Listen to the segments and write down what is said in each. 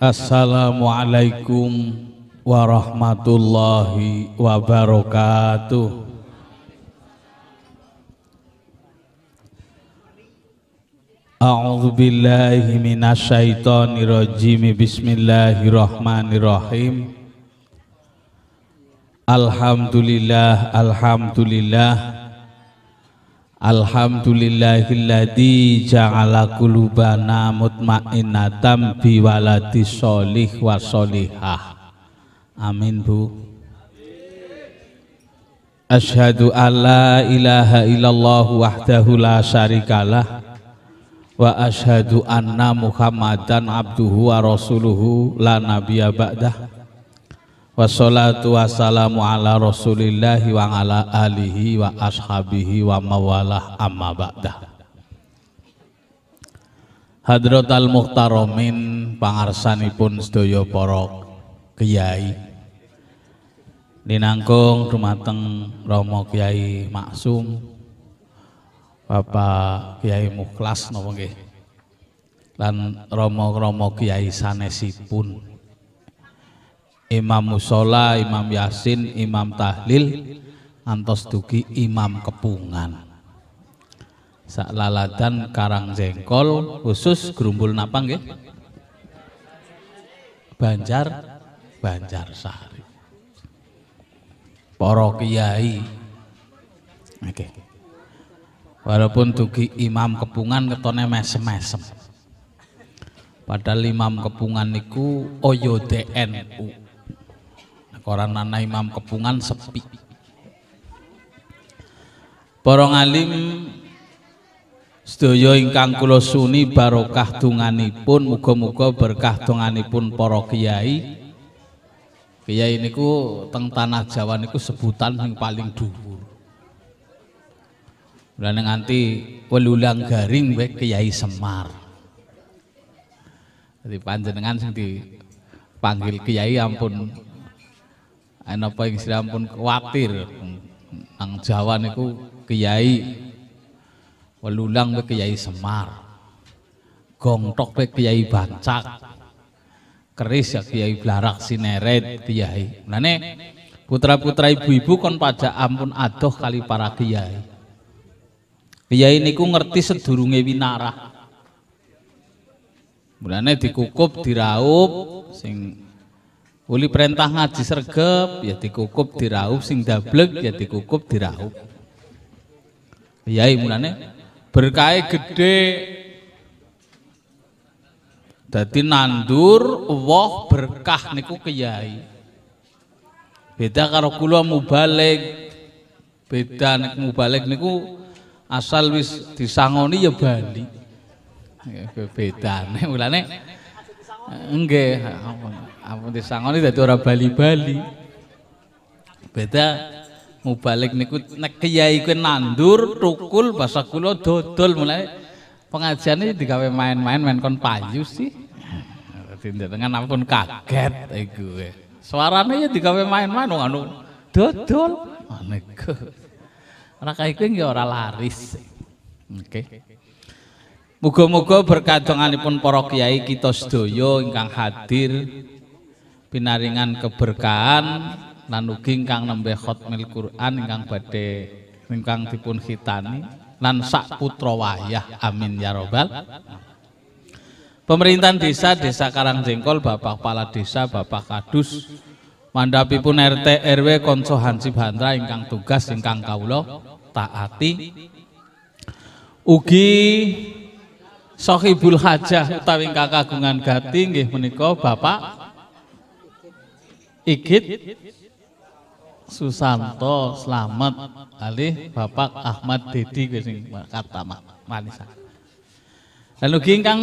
Assalamualaikum warahmatullahi wabarakatuh. A'udzu billahi minasyaitonir rajim. Bismillahirrahmanirrahim. Alhamdulillah, alhamdulillah. Alhamdulillahilladzi ja'ala qulubana mutmainnatam biwaladi sholih wa sholihah. Amin Bu. Asyhadu alla ilaha illallah wahdahu la syarikalah wa asyhadu anna Muhammadan abduhu wa rasuluhu la nabiyya ba'dah. Wassalatu wassalamu ala rasulillahi wa ala alihi wa ashabihi wa mawalah amma ba'dah Hadratal muhtaromin pangarsanipun sedaya para kiai Ninangkung rumateng Romo Kiai Maksum Bapak Kiai Mukhlas napa nggih lan Romo-romo Kiai sanesipun Imam musola, Imam Yasin, Imam Tahlil, antos dugi Imam Kepungan. Sak karang jengkol khusus gerumbul Napang, ya? Banjar Banjar Sari. Poro kiai. Oke. Okay. Walaupun dugi Imam Kepungan ketone mesem-mesem. Padahal Imam Kepungan niku oyo DNU koran mana Imam Kepungan sepi para ngalim sedaya ingkang kula suni barokah dunganipun muga-muga berkah dunganipun para kiai kiai niku teng tanah Jawa niku sebutan yang paling dhuwur Mulane nganti welulang garing wek Kiai Semar. Jadi panjenengan sing dipanggil Kiai ampun ana apa ing siram pun khawatir, nang Jawa niku kiai welulang ke kiai Semar gongtok ke kiai Bancak keris ya kiai Blarak Sineret kiai nane putra-putra ibu-ibu kon pajak ampun adoh kali para kiai kiai niku ngerti sedurunge winarah mulane dikukup diraup sing Uli perintah ngaji sergap, ya dikukup diraup, sing dablek ya dikukup diraup. Ya imunane berkai gede Dadi nandur woh berkah niku kiai. Beda karo kula mubalik. Beda nek mubalik niku asal wis disangoni ya bali. Ya, Bedane mulane nggih. Ampun disangoni dadi ora bali-bali. Beda mubalik niku nek kiai kuwi nandur, tukul basa kula dodol mulai pengajiane digawe main-main main kon payu sih. Dadi dengan ampun kaget iku. Suarane ya digawe main-main wong anu, Dodol. Niku. Ora kaya kuwi nggih ora laris. Oke. Okay. Muga-muga berkat donganipun para kiai kita sedaya ingkang hadir pinaringan keberkahan lan ugi ingkang nembe khatmil Quran ingkang badhe ingkang dipun khitani lan sak putra wayah amin ya robbal Pemerintahan desa Desa Karangjengkol Bapak Kepala Desa Bapak Kadus mandhapipun RT RW Konso Hansip Hantra ingkang tugas ingkang kawula taati ugi Sohibul Hajah utawi kagungan gati nggih menika Bapak Igit Susanto selamat alih Bapak Ahmad Dedi sing kata Manisa. Lalu kingkang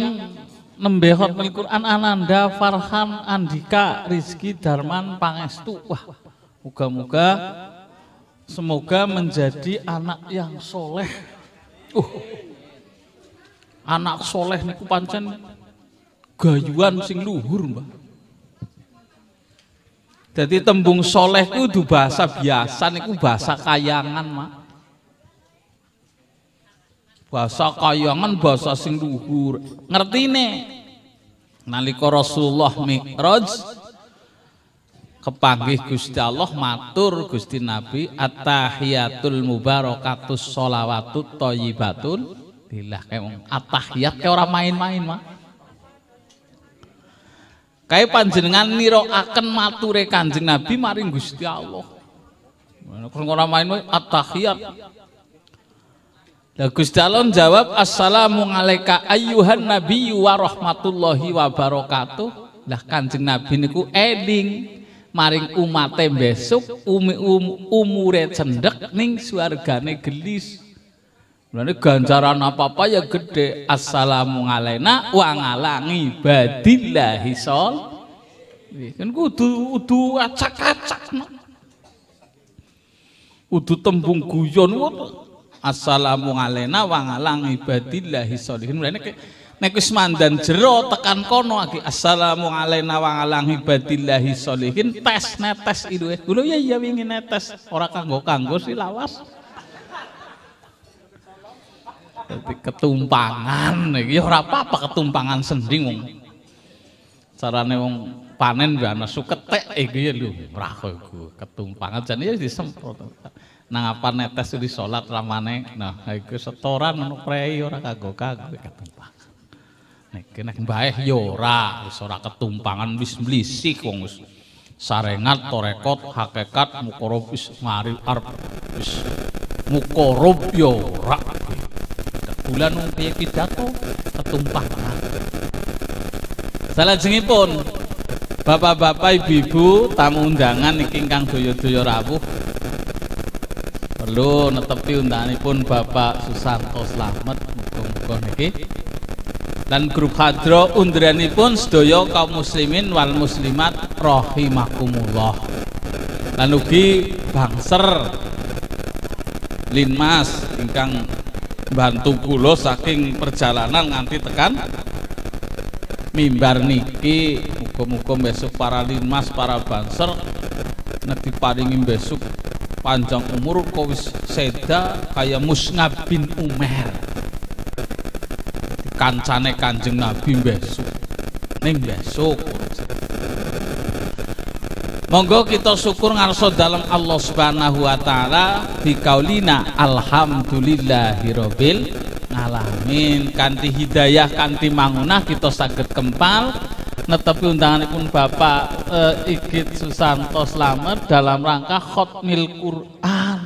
nembe hot Quran Ananda Farhan Andika Rizki Darman Pangestu. Wah, moga moga semoga menjadi anak yang soleh. Uh, anak soleh niku pancen gayuan sing luhur mbak jadi tembung soleh itu bahasa biasa itu bahasa kayangan, Mak. Bahasa kayangan bahasa sing luhur. nih? nalika Rasulullah mikroj kepanggih Gusti Allah matur Gusti Nabi at-tahiyatul mubarakatus sholawatut thayyibatul lillah kayak wong at-tahiyat kayak orang main-main, Mak. Kae panjenengan nirokaken mature Kanjeng Nabi maring Gusti Allah. Kon ora main at-tahiyat. Lah Gusti Allah jawab assalamu alayka ayyuhan nabiyyu wa rahmatullahi wa barakatuh. Lah Kanjeng Nabi niku eling maring umate besok umi um, umure cendhek ning swargane gelis. Mulane ganjaran apa-apa ya gede. Assalamu alaina wa ala ibadillah sol. Kan kudu kudu acak-acak. Kudu tembung guyon Assalamu Assalamualaikum wa ala ibadillah solihin. Mulane nek wis mandan jero tekan kono lagi Assalamu alaina wa ala ibadillah solihin tes netes itu. Kulo ya iya wingi netes ora kanggo kanggo sih lawas ketumpangan iki ora apa-apa ketumpangan sendi wong. Carane wong panen ya nesu ketek iki ya lho, ora iku ketumpangan jane ya disemprot. Nang apa netes di salat ramane. Nah, iku setoran ngono prei ora kagok-kagok ketumpangan. Nek nek mbaeh ya ora, wis ora ketumpangan wis mlisik wong wis. sarengat torekot hakikat mukorob wis mari arep wis mukorob yo ya ora bulan wong piye pidato ketumpah pun Bapak-bapak, ibu-ibu, tamu undangan niki ingkang daya-daya rawuh. Perlu netepi undangan pun Bapak Susanto Slamet muga-muga niki. dan grup hadro pun sedoyo kaum muslimin wal muslimat rahimakumullah. dan ugi bangser Linmas ingkang bantu kulo saking perjalanan nganti tekan mimbar niki muga-muga besok para limas para banser nanti diparingi besok panjang umur kok wis seda kaya Musnab bin Umar kancane Kanjeng Nabi besok ning besok Monggo kita syukur ngarso dalam Allah Subhanahu wa taala di kaulina alhamdulillahirabbil alamin. Kanti hidayah kanti mangunah kita sakit kempal netepi undangan pun Bapak eh, Igit Susanto Slamet dalam rangka khotmil Quran.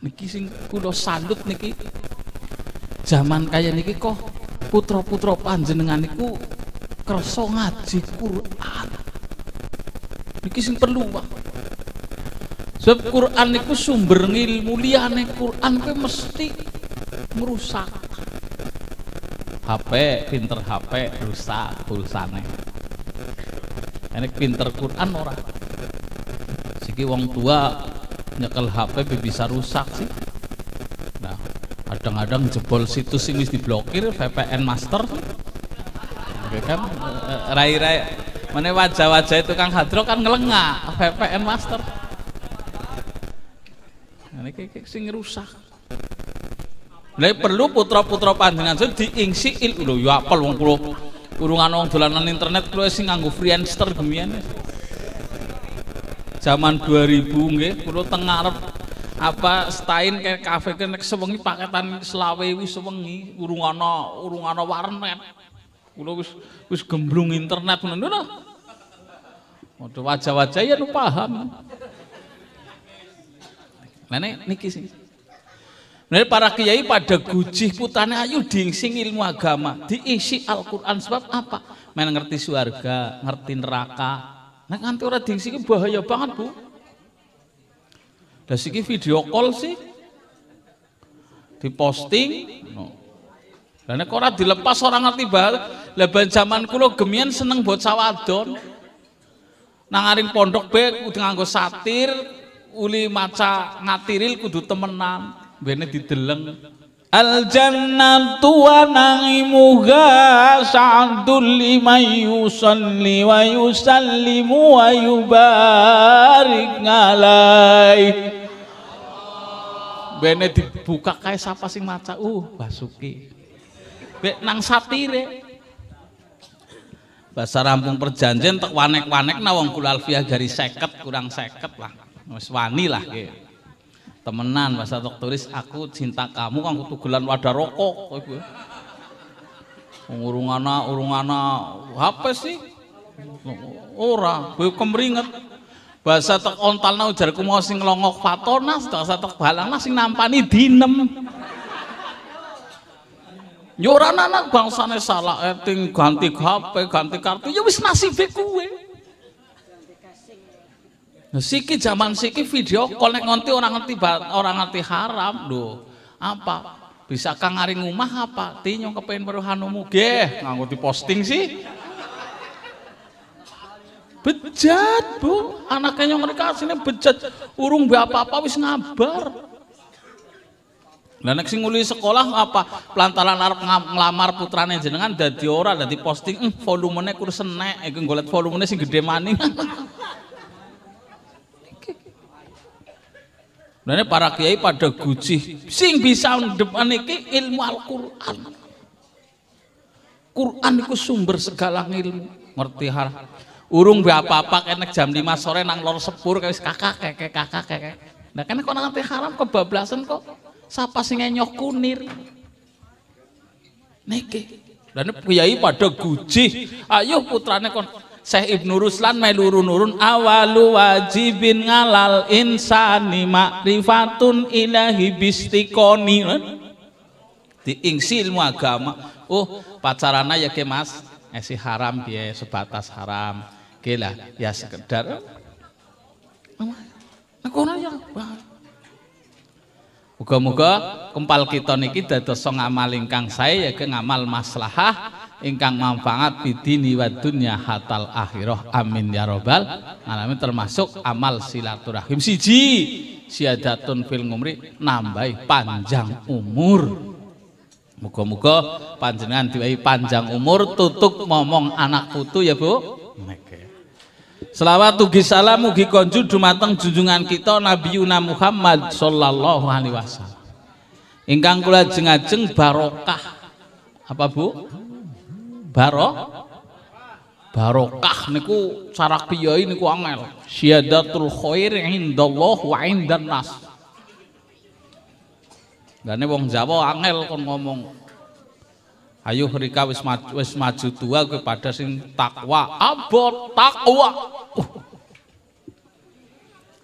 Niki sing kula sandut niki. Zaman kaya niki kok putra-putra panjenengan niku kersa ngaji Quran. Iki sing perlu, Pak. Sebab Quran itu sumber ilmu nih Quran itu mesti merusak. HP, pinter HP rusak pulsane. Ini pinter Quran orang. Siki wong tua nyekel HP bisa rusak sih. Nah, kadang-kadang jebol situs ini diblokir VPN master. Oke kan? Eh, eh, rai-rai Mana wajah-wajah itu Kang Hadro kan ngelengah, PPM Master. Nah, ini kayak sing rusak. Lah perlu putra-putra panjenengan so diingsi ilmu lo, ya apel wong kula urungan uang dolanan internet kula sing nganggo Friendster gemian. Zaman 2000 nggih kula teng arep apa stain kayak kafe kene sewengi paketan selawewi sewengi urung ana urung ana warnet Kulo wis wis gemblung internet ngono lho. Waduh wajah-wajah ya nu paham. Lene niki sing. Benar para kiai pada gujih putane ayu diingsing ilmu agama, diisi Al-Qur'an sebab apa? Men ngerti surga, ngerti neraka. Nek nganti ora diingsing bahaya banget, Bu. Lah siki video call sih. Diposting, no. Lah korat dilepas orang ngerti bal, Leban zaman kulo gemian seneng buat sawadon. nangarin pondok be kudu nganggo satir, uli maca ngatiril kudu temenan, bene dideleng. Al tua nangi muga sa'adul lima yusalli wa yusallimu wa yubarik ngalai Bene dibuka kayak siapa sing maca, uh Basuki bek nang satire bahasa rampung perjanjian tek wanek-wanek na wong kula alfiah gari seket kurang seket lah wis wani lah temenan bahasa tok aku cinta kamu kang gulan wadah rokok kowe ya. urung ana urung ana HP sih ora kowe kemringet bahasa tek ontalna ujarku mau sing longok patonas bahasa tek balangna sing nampani dinem Joran ya anak anak bangsane salah eting ganti HP, ganti kartu ya wis nasib kue. siki zaman siki video call nek nganti orang ngerti orang ngerti haram do Apa? Bisa kang rumah apa? apa? Tinyo kepengin weruhanumu ge nganggo posting sih. Bejat, Bu. Anaknya yang mereka sini bejat. Urung be apa-apa wis ngabar. Lah nek sing nguli sekolah apa pelantaran arep ngelamar putrane jenengan dadi ora dadi posting eh, volumene kurus enek iku golek volumene sing gede maning. Lha para kiai pada guci sing bisa depan iki ilmu Al-Qur'an. Quran itu sumber segala ilmu. Ngerti har Urung be apa-apa enek jam 5 sore nang lor sepur kayak kakak kayak kakak Nah kene kok nang haram kebablasan kok. Sapa sing nyoh kunir? Niki. Dan kiai pada gujih. Ayo putrane kon Syekh Ibnu Ruslan meluru nurun awalu wajibin ngalal insani ma'rifatun ilahi bistikoni eh? diingsi ilmu agama oh pacarana ya ke mas esi eh, haram dia sebatas haram gila ya sekedar aku ya Muga-muga kempal kita niki dados amal ingkang saya ya ke ngamal maslahah ingkang manfaat dini wa dunya hatal akhirah amin ya robbal alamin termasuk amal silaturahim siji siadatun fil ngumri nambahi panjang umur muga-muga panjenengan diwahi panjang umur tutuk momong anak putu ya Bu Mek Selawat tugi salam mugi konjur dumateng junjungan kita Nabi Yuna Muhammad sallallahu alaihi wasallam. Ingkang kula jengajeng barokah. Apa Bu? Barok barokah niku cara piyai niku angel. Syadatul khair indallah wa indan nas. Gane wong Jawa angel kon ngomong Ayo mereka wis maju, wis maju tua kepada sing takwa, abot takwa. Uh.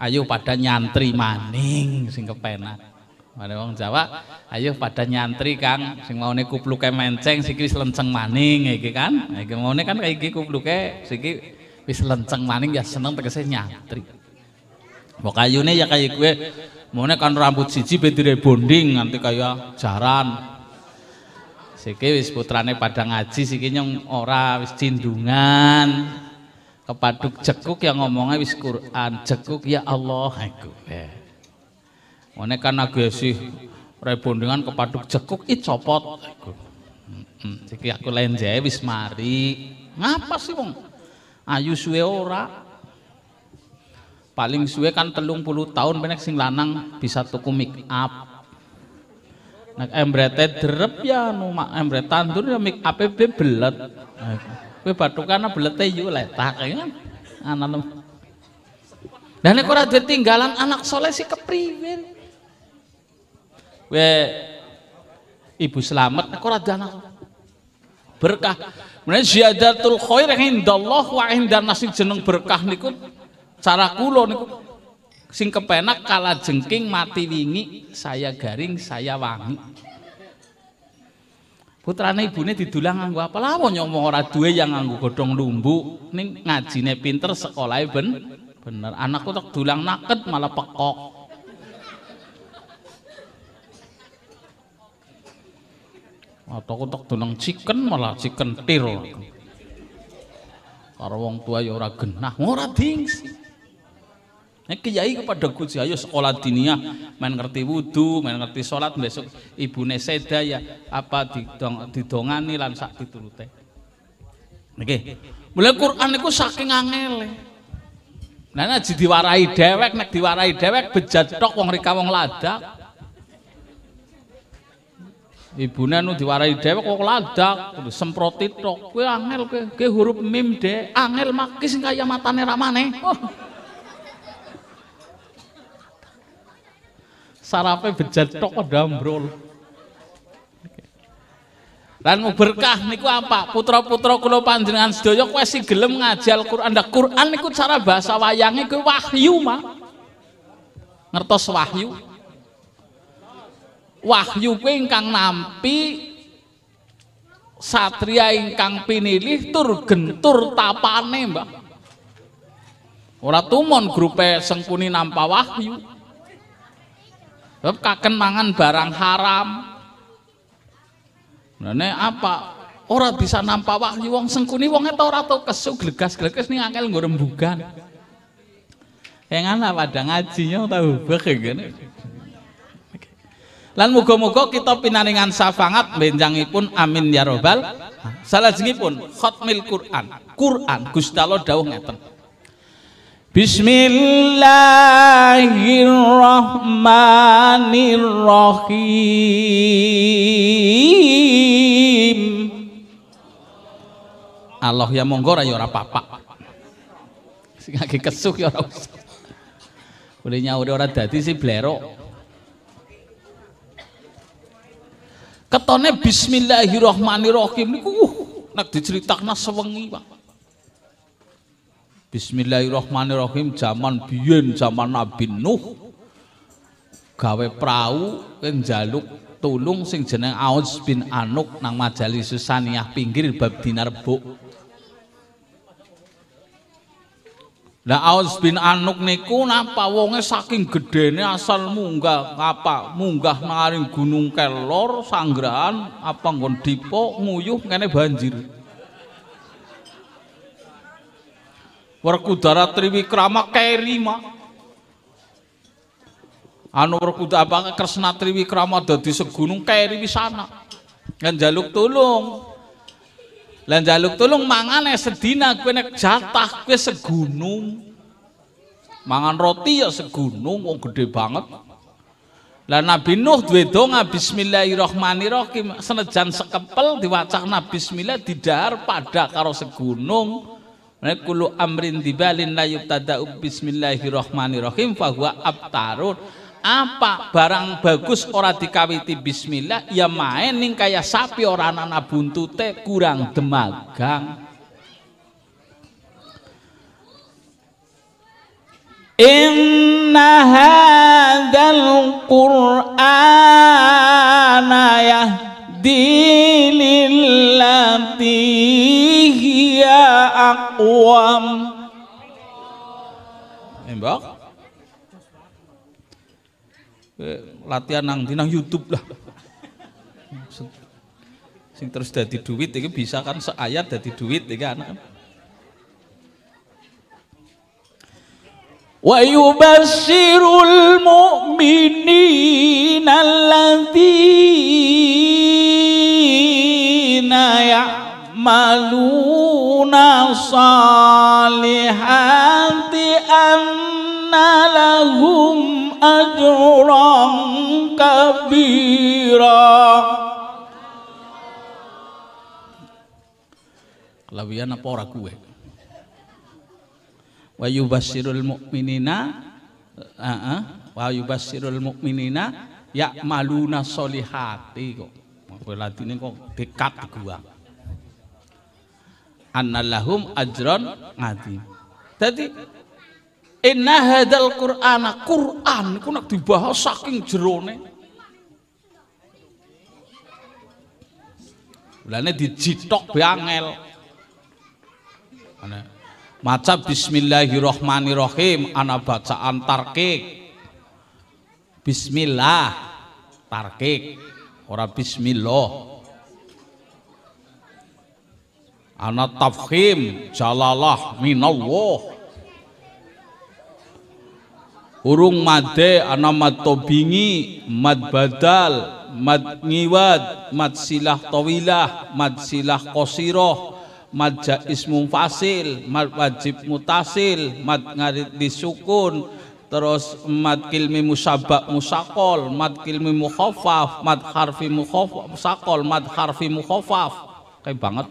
Ayo pada nyantri maning sing kepenak. mana wong Jawa, ayo pada nyantri Kang, sing maune kupluke menceng siki wis lenceng maning iki kan. mau maune kan kayak kupluk kayak siki wis lenceng maning ya seneng terkesan nyantri. Pokoknya kayune ya kayak gue, mau kan rambut siji bedire bonding nanti kayak jaran, Siki wis putrane pada ngaji siki nyong ora wis cindungan. Kepaduk jekuk yang ngomongnya wis Quran, jekuk ya Allah ya. Kan aku. karena ya kan sih rebondingan kepaduk jekuk i copot. Siki aku lain jae wis mari. Ngapa sih wong? Ayu suwe ora. Paling suwe kan telung puluh tahun benek sing lanang bisa tuku make up. Nek embrete derep ya nu mak embret tandur ya mik APB belet. Kowe bathukane belete yo ya letak kan. Anak Dan nek ora duwe tinggalan anak soleh si kepriwe We, ibu selamat nek ora anak berkah. menawi ziyadatul khair indallah wa indan nasi jeneng berkah niku cara kula niku sing kepenak kala jengking mati wingi saya garing saya wangi putrane ibune didulang nganggo apa lawon nyomong ora duwe yang nganggo godhong lumbu ning ngajine pinter sekolah e ben bener anakku tak dulang naket malah pekok Atau tak dulang chicken malah chicken tir. Karo wong tua ya ora genah, ora dingsi. Nek nah, kiai padha kuji ayo sekolah dinia main ngerti wudu, main ngerti salat besok ibune seda ya apa didong, didongani lan sak diturute. Nggih. Mulai Quran niku saking angele. Nah nek diwarai dewek nek diwarai dewek bejat tok wong rika wong ladak. Ibune nu diwarai dewek kok ladak, semprotit tok. Kuwi angel kowe, huruf mim de, angel makis kaya matane ramane. Oh. Sarape bejat tok ndambrol. Lan berkah niku apa? Putra-putra kula panjenengan sedaya kowe sing gelem ngaji Al-Qur'an. Lah Qur'an niku cara bahasa wayange kuwi wahyu, mah. Ngertos wahyu? Wahyu kuwi ingkang nampi satria ingkang pinilih tur gentur tapane, mbak Ora tumon grupe Sengkuni nampa wahyu. Sebab kaken mangan barang haram. Nene apa? orang bisa nampak wahyu wong sengkuni wong itu orang tau kesu gelegas gelegas nih angkel gue rembukan. Yang anak pada ngajinya tahu bakeng ya, Lan mugo mugo kita pinaringan benjangi benjangipun amin ya robbal salajengipun khatmil Quran. Quran Gustalo Allah dawuh ngeten. Bismillahirrahmanirrahim. Allah ya monggo ya papa papak. Sing lagi kesuk ya ora usah. Boleh nyauri ora dadi si blerok. Ketone bismillahirrahmanirrahim niku uh, nek diceritakna sewengi, Pak. Bismillahirrahmanirrahim zaman biyen zaman Nabi Nuh gawe prau yang jaluk tulung sing jeneng Aus bin Anuk nang majali susaniah pinggir bab dinar buk Nah Aus bin Anuk niku napa wonge saking gedene asal munggah Ngapa? munggah maring gunung kelor sanggraan apa nggon dipo nguyuh kene banjir Werkudara Triwikrama Kairima. Anu Werkudara bangga Kresna Triwikrama dadi segunung kairi sana, Lan jaluk tolong, Lan jaluk tulung mangane sedina kowe nek jatah kowe segunung. Mangan roti ya segunung wong gede banget. Lah Nabi Nuh duwe donga bismillahirrahmanirrahim senajan sekepel diwacan Nabi bismillah didahar pada karo segunung Kulu amrin dibalin layub tada'u bismillahirrohmanirrohim Fahuwa abtarun apa barang bagus ora dikawiti bismillah ya main kayak kaya sapi anak buntu buntute kurang demagang Inna hadal qur'ana yahdi الدين التي aqwam Mbak eh, latihan nang nang YouTube lah. Sing terus dadi duit iki bisa kan seayat dadi duit iki anak. yubashirul المؤمنين الذين maluna salihati anna lahum ajran kabira kelawian apa ora kuwe wa yubashirul mu'minina uh wa yubashirul mu'minina maluna solihati kok kowe latine kok dekat gua annalahum ajron ngati jadi inna hadal qur'ana qur'an iku nak dibahas saking jerone Mulane dijitok bangel. Maca bismillahirrahmanirrahim baca bacaan tarkik. Bismillah tarkik Orang bismillah ana tafkhim jalalah minallah urung made ana mad tobingi mad badal mad ngiwad mad silah tawilah mad silah qasirah mad jaiz mumfasil mad wajib mutasil mad ngarit disukun terus mad kilmi musabak musakol mad kilmi mukhafaf mad harfi mukhafaf sakol mad harfi mukhafaf kayak banget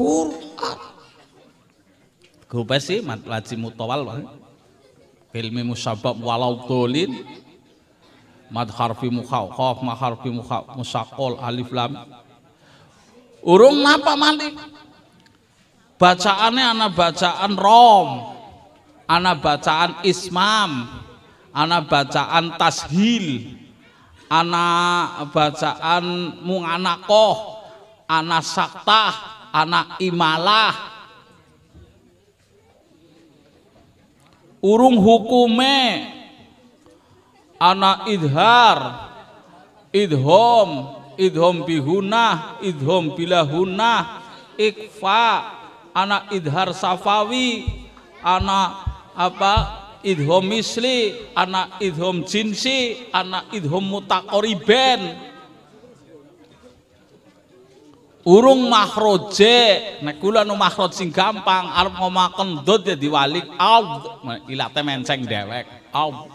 Quran. Gue sih laji mutawal bang, Ilmi musabab walau dolin mad harfi mukhaw khaf ma harfi mukhaw musakol alif lam urung napa mandi bacaannya ana bacaan rom ana bacaan ismam ana bacaan tashil ana bacaan munganakoh ana saktah anak imalah urung hukume anak idhar idhom idhom bihunah idhom bilahunah ikfa anak idhar safawi anak apa idhom misli anak idhom jinsi anak idhom mutakoriben urung mahroje nek kula nu mahroj sing gampang arep ngomah kendut ya diwalik au ilate menceng dewek aud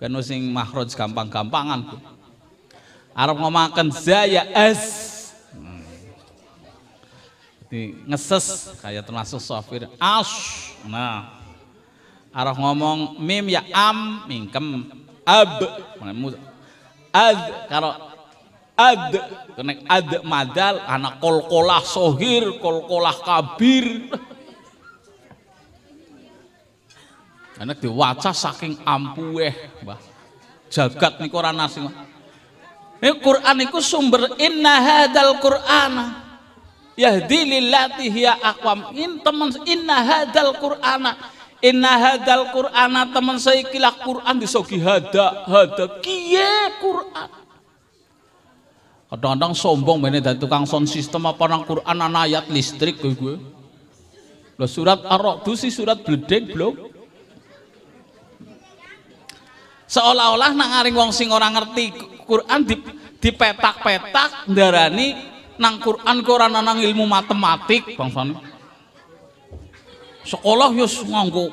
kene sing mahroj gampang-gampangan arep ngomaken zaya es di ngeses kayak termasuk sofir as nah arah ngomong mim ya am mingkem ab ad kalau ad kena ad madal anak kolkolah sohir kolkolah kabir anak diwaca saking ampuh, bah jagat niku ora nasing ini Quran niku sumber inna hadal Quran yahdi lillati hiya akwam in teman inna hadal Quran Inna hadal Qur'ana teman saya kilah Qur'an disogi hada hada kiye Qur'an Kadang-kadang sombong bener dari tukang sound system apa nang Quran anak ayat listrik gue gue. Lo surat arok tuh sih surat bledek belum. Seolah-olah nang aring wong sing orang ngerti Quran di dipetak-petak ndarani nang Quran koran nang ilmu matematik bang Fani. Sekolah yus ya nganggo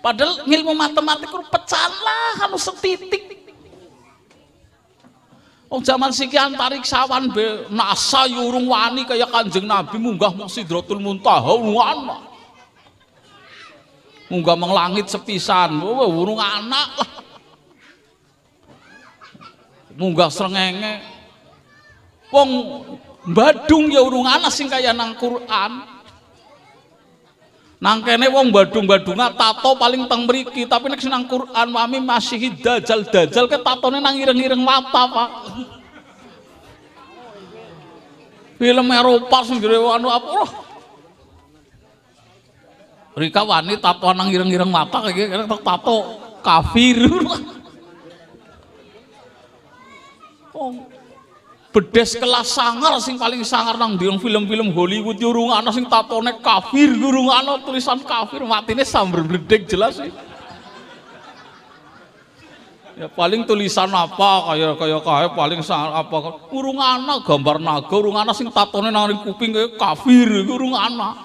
Padahal ilmu matematik ku pecah lah anu setitik Oh zaman siki antarik sawan be nasa yurung wani kaya kanjeng nabi munggah mung sidrotul muntah wana munggah mung langit sepisan wewe urung anak lah munggah srengenge wong badung ya urung anak sing kaya nang Quran Nang kene wong badung-badunga tato paling teng mriki, tapi nek senang Quran wami masih dajal-dajal ke tatone nang ireng-ireng mata, Pak. Film Eropa sendiri anu apa? Oh. Rika wani tato nang ireng-ireng mata kaya kene tok tato kafir. Oh. bedes kelas sangar sing paling sangar nang di film-film Hollywood yo rungokno sing tatone kafir rungokno tulisan kafir matine samber bledek jelas sih. Ya paling tulisan apa kaya kaya kayak paling sangar apa rungokno gambar naga rungokno sing tatone nang kuping kayak kafir iku rungokno.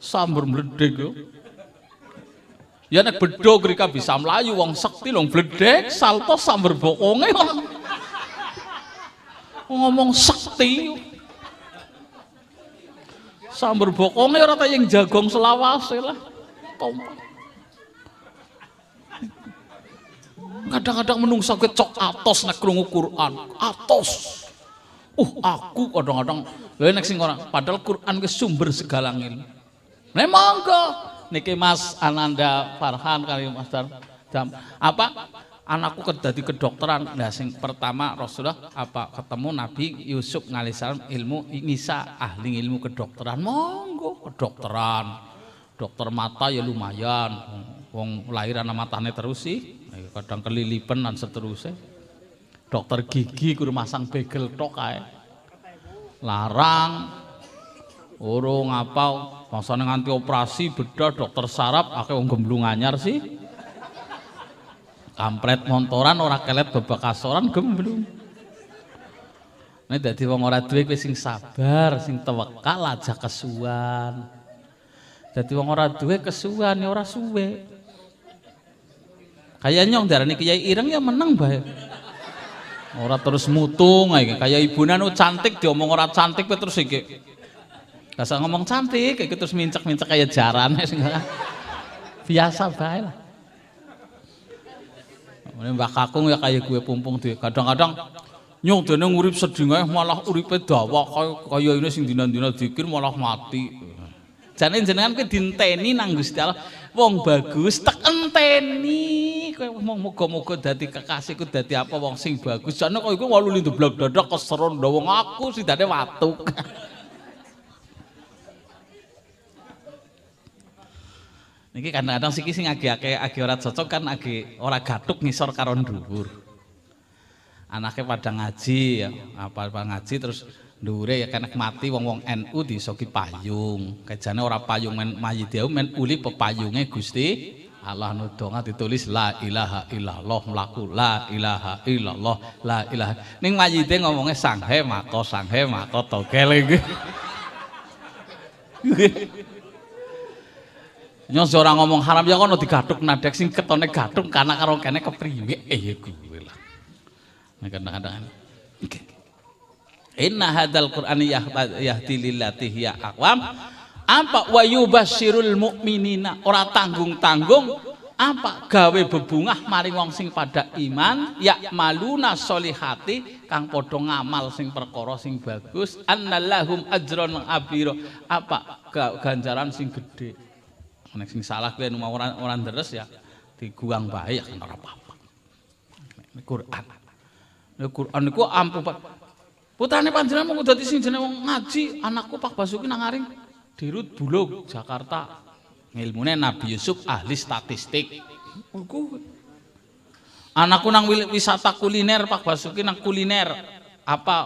Samber bledek yo. Ya nek bedo rika bisa melayu wong sekti lho bledek salto samber bokonge ngomong sakti sambar ya, rata yang jagong selawase lah kadang-kadang menung sakit cok atos nak kerungu Quran atos uh aku kadang-kadang lha nek sing ora padahal Quran ke sumber segala ilmu memang kok niki Mas Ananda Farhan kali Mas Dar, apa anakku kedati kedokteran nah sing pertama Rasulullah apa ketemu Nabi Yusuf ngalisan ilmu nisa ahli ilmu kedokteran monggo kedokteran dokter mata ya lumayan wong lahiran matane terus sih ya, kadang kelilipan dan seterusnya dokter gigi kudu masang begel tok kae larang urung apa maksudnya nganti operasi beda dokter sarap akeh wong gemblung anyar sih kampret montoran ora kelet bebekasoran gemblung ini jadi wong ora duwe kuwi sing sabar, sing tawakal aja kesuwan. Jadi wong ora duwe kesuwan ya ora suwe. Kayak nyong darah darani kiai ireng ya menang, bae. Orang terus mutung kayak kaya ibunya anu oh, cantik diomong ora cantik pe terus iki. Lah ngomong cantik kayak terus mincek-mincek kayak jaran biasa baik lah. Mene Mbah Kakung ya kaya kue pumpung dhewe. Kadang-kadang nyung ngurip urip sedingae malah uripe dawa kaya kaya ini sing dina-dina dikir malah mati. Jane jenengan kuwi dinteni nang Gusti Allah. Wong bagus tek enteni. Kowe mung muga-muga dadi kekasihku dadi apa wong sing bagus. Jane kok iku walu lindu blok dodok keseron wong aku sidane watuk. Niki kadang-kadang siki sing agi-agi agi cocok kan agi orang gathuk ngisor karon dhuwur. Anaknya pada ngaji ya, apa ah, apa ngaji terus dure ya kena mati wong-wong NU di soki payung. Kejane orang payung men dia ya, men uli pepayungnya Gusti Allah nudonga ditulis la ilaha illallah mlaku la ilaha illallah la ilaha ning mayite ngomongnya sanghe mako sanghe mako togel iki Nyos seorang ngomong haram ya ngono digathuk nadek sing ketone gathuk karena karo kene kepriwe. Eh iya, kuwi lah. Nek nah, kadang-kadang. Inna hadal Qur'ani yahdi lillati hiya aqwam. Apa wa yubasyirul mu'minina ora tanggung-tanggung apa gawe bebungah maring wong sing pada iman ya maluna solihati kang padha ngamal sing perkara sing bagus annalahum ajron abiro apa ganjaran sing gede Nek sing salah kuwi mau orang ora deres ya diguang bae ya ora apa-apa. Nek Quran. Nek Quran niku ampun Pak. Putrane panjenengan mung dadi sing jenenge wong ngaji, anakku Pak Basuki nang ngaring Dirut Bulog Jakarta. Ngilmune Nabi Yusuf ahli statistik. Iku Anakku nang wisata kuliner Pak Basuki nang kuliner apa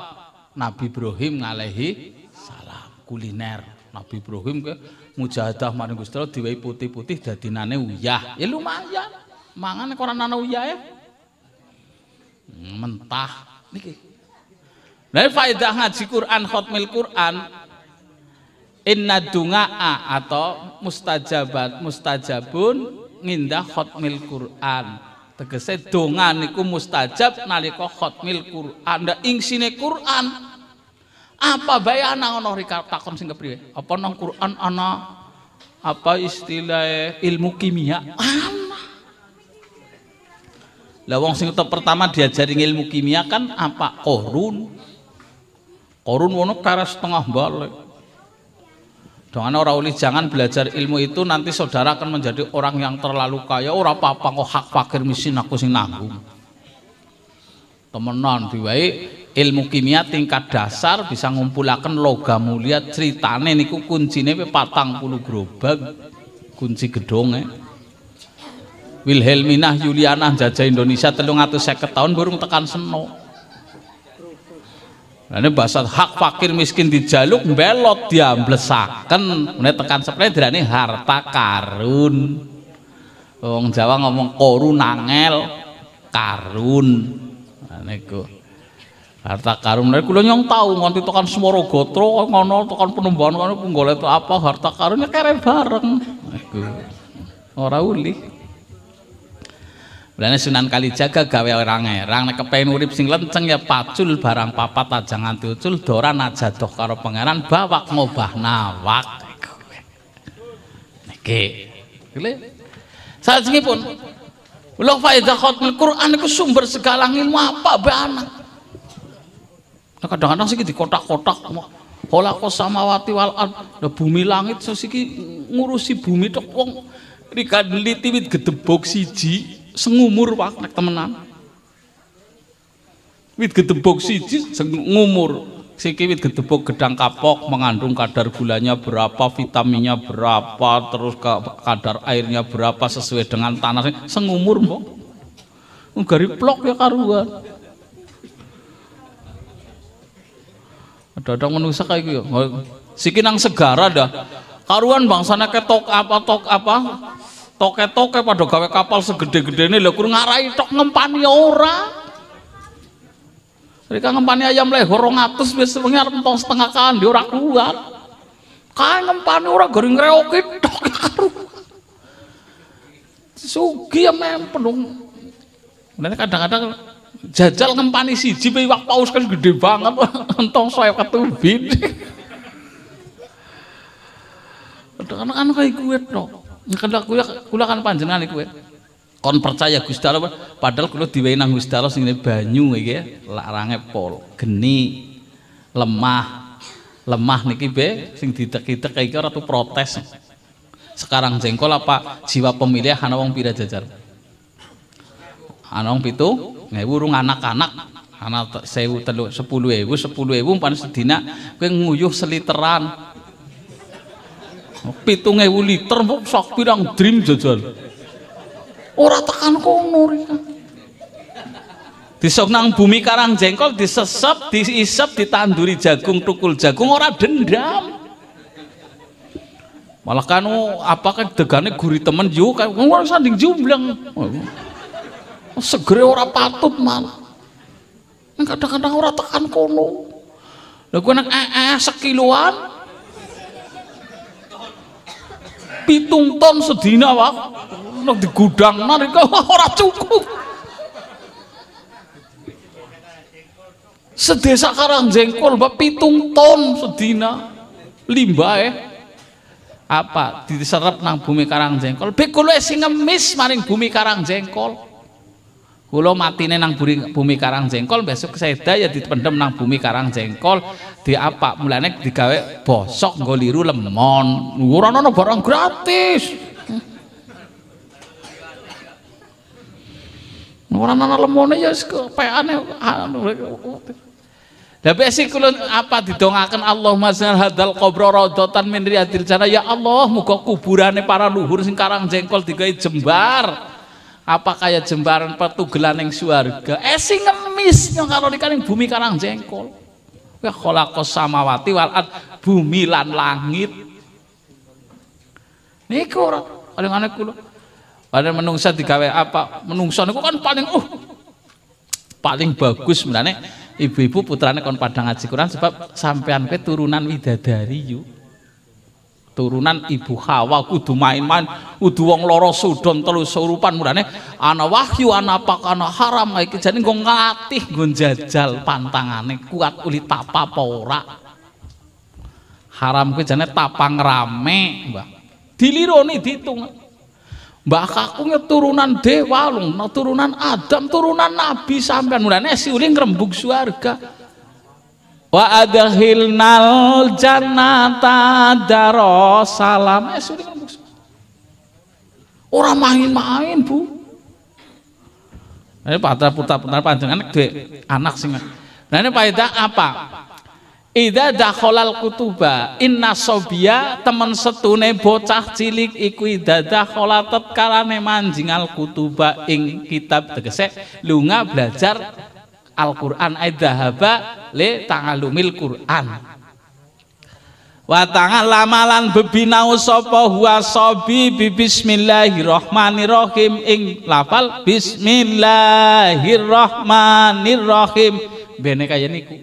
Nabi Ibrahim ngalehi salam kuliner Nabi Ibrahim ke mujahadah maring Gusti Allah diwehi putih-putih nane uyah. Ya lumayan. Mangan kok ora uyah ya. Hmm, mentah niki. Lha faedah ngaji Quran khatmil Quran inna dunga'a atau mustajabat mustajabun ngindah khatmil Quran. tegese donga niku mustajab nalika khatmil Quran ndak ing sine Quran apa bae ana ana takon sing kepriye? Apa nang Quran ana apa istilah ilmu kimia? Ana. Lah wong sing pertama diajari ilmu kimia kan apa? Korun. Korun wono karas setengah balik. Jangan orang uli jangan belajar ilmu itu nanti saudara akan menjadi orang yang terlalu kaya. Orang apa-apa kok hak fakir miskin aku sing nanggung temenan diwai ilmu kimia tingkat dasar bisa ngumpulakan logam mulia ceritane niku kuncine pe patang puluh gerobak kunci gedong e. Wilhelmina Yuliana jajah Indonesia telung atau seket tahun burung tekan seno ini bahasa hak fakir miskin dijaluk belot diam ini tekan sepeda ini harta karun orang Jawa ngomong koru nangel karun Nah, niku harta karun niku kula nyong tau nganti tekan Semoro Gotro ngono tekan penembahan kono golek apa harta karunnya kere bareng niku ora uli Mulane Sunan Kalijaga gawe orang erang nek kepengin urip sing lenceng ya pacul barang papat aja nganti ucul dora doh karo pangeran bawak ngobah nawak. Niki. Kile. pun Lho faedah khatmul Quran itu sumber segala ilmu apa banget. Nah, kadang-kadang sih di kotak-kotak Ola samawati wal ard. bumi langit sesiki ngurusi bumi tok wong rikandeli tiwit gedebok siji sengumur wae temenan. Wit gedebok siji sengumur. Si Sikiwit gedebuk gedang kapok mengandung kadar gulanya berapa, vitaminnya berapa, terus kadar airnya berapa sesuai dengan tanah Sengumur mbok. Gari plok ya karuan. Ada-ada manusia kayak gitu. Ya. Siki nang segara dah. Karuan bangsana ketok apa tok apa toke-toke pada gawe kapal segede-gede ini lho kurang ngarai tok ngempani orang. Mereka ngempani ayam leh rong atas biasa mengiar arep setengah kan di orang Kain Kae ngempani orang garing reoki tok Sugi ya penung. Mulane kadang-kadang jajal ngempani siji jipe iwak paus kan gede banget entong saya ketubin. Kadang-kadang kan kayak gue, dong. Kadang gue kula kan panjenengan gue kon percaya Gusti Allah padahal kalau diwehi nang Gusti Allah sing banyu iki ya. larange pol geni lemah lemah niki be sing ditek-itek iki ora tuh protes sekarang jengkol apa jiwa pemilih ana wong pira jajar ana wong pitu rung anak-anak ana saya telu sepuluh 10000 sepuluh pan sedina kowe nguyuh seliteran 7000 ewu liter sok pirang dream jajal Ora tekan kono Disok nang bumi karang jengkol disesep, diisep, ditanduri jagung, tukul jagung ora dendam. Malah kan apa kan degane guri temen yo kan ora sanding jumbleng. Segere ora patut malah. Kadang-kadang ora tekan kono. Lah kuwi nek eh, eh sekiloan pitung ton sedina wak nang di gudang nang ora cukup sedesa karang jengkol bapak pitung ton sedina limbah eh apa diserap nang bumi karang jengkol bekulu esing ngemis maring bumi karang jengkol Kulo matine nang bumi karang jengkol besok saya ya dipendem nang bumi karang jengkol di apa mulane digawe bosok goliru lemon. Ora no barang gratis. Ora ana lemone ya, ya. Anu, sih kepeane tapi sih kulo apa didongakan Allah masalah hadal kobra rodotan menteri hadir cara ya Allah muka kuburane para luhur sing karang jengkol digawe jembar apa kaya jembaran pertugelan yang suarga eh, si ngemis yang kalau dikali bumi karang jengkol ya kolakos samawati walat bumi lan langit niku paling mana kulo padahal menungsa digawe apa menungsa niku kan paling uh paling bagus sebenarnya ibu-ibu putranya kan padang ngaji Quran sebab sampean ke turunan widadari yuk turunan ibu Hawa kudu main-main kudu wong loro sudon telu surupan mulane ana wahyu ana pak ana haram nah, iki jane nggo ngatih, nggo jajal pantangane kuat uli tapa apa ora haram kuwi jane tapang rame mbah dilironi ditung mbah kakunge turunan dewa lho turunan Adam turunan nabi sampean mulane si uli ngrembug swarga wa adkhilnal jannata darosalam eh sudah kan orang main-main bu eh, ini patah putar putar panjang anak dek anak singa nah ini Ida apa Ida dakholal kutuba inna sobia temen setune bocah cilik iku ida tetkala ne manjingal kutuba ing kitab tegese lunga belajar Al-Qur'an aidzahaba li ta'alumil Qur'an. Wa ta'allama bebinau sapa huwa sabi bi bismillahirrahmanirrahim ing lafal bismillahirrahmanirrahim bene kaya niku.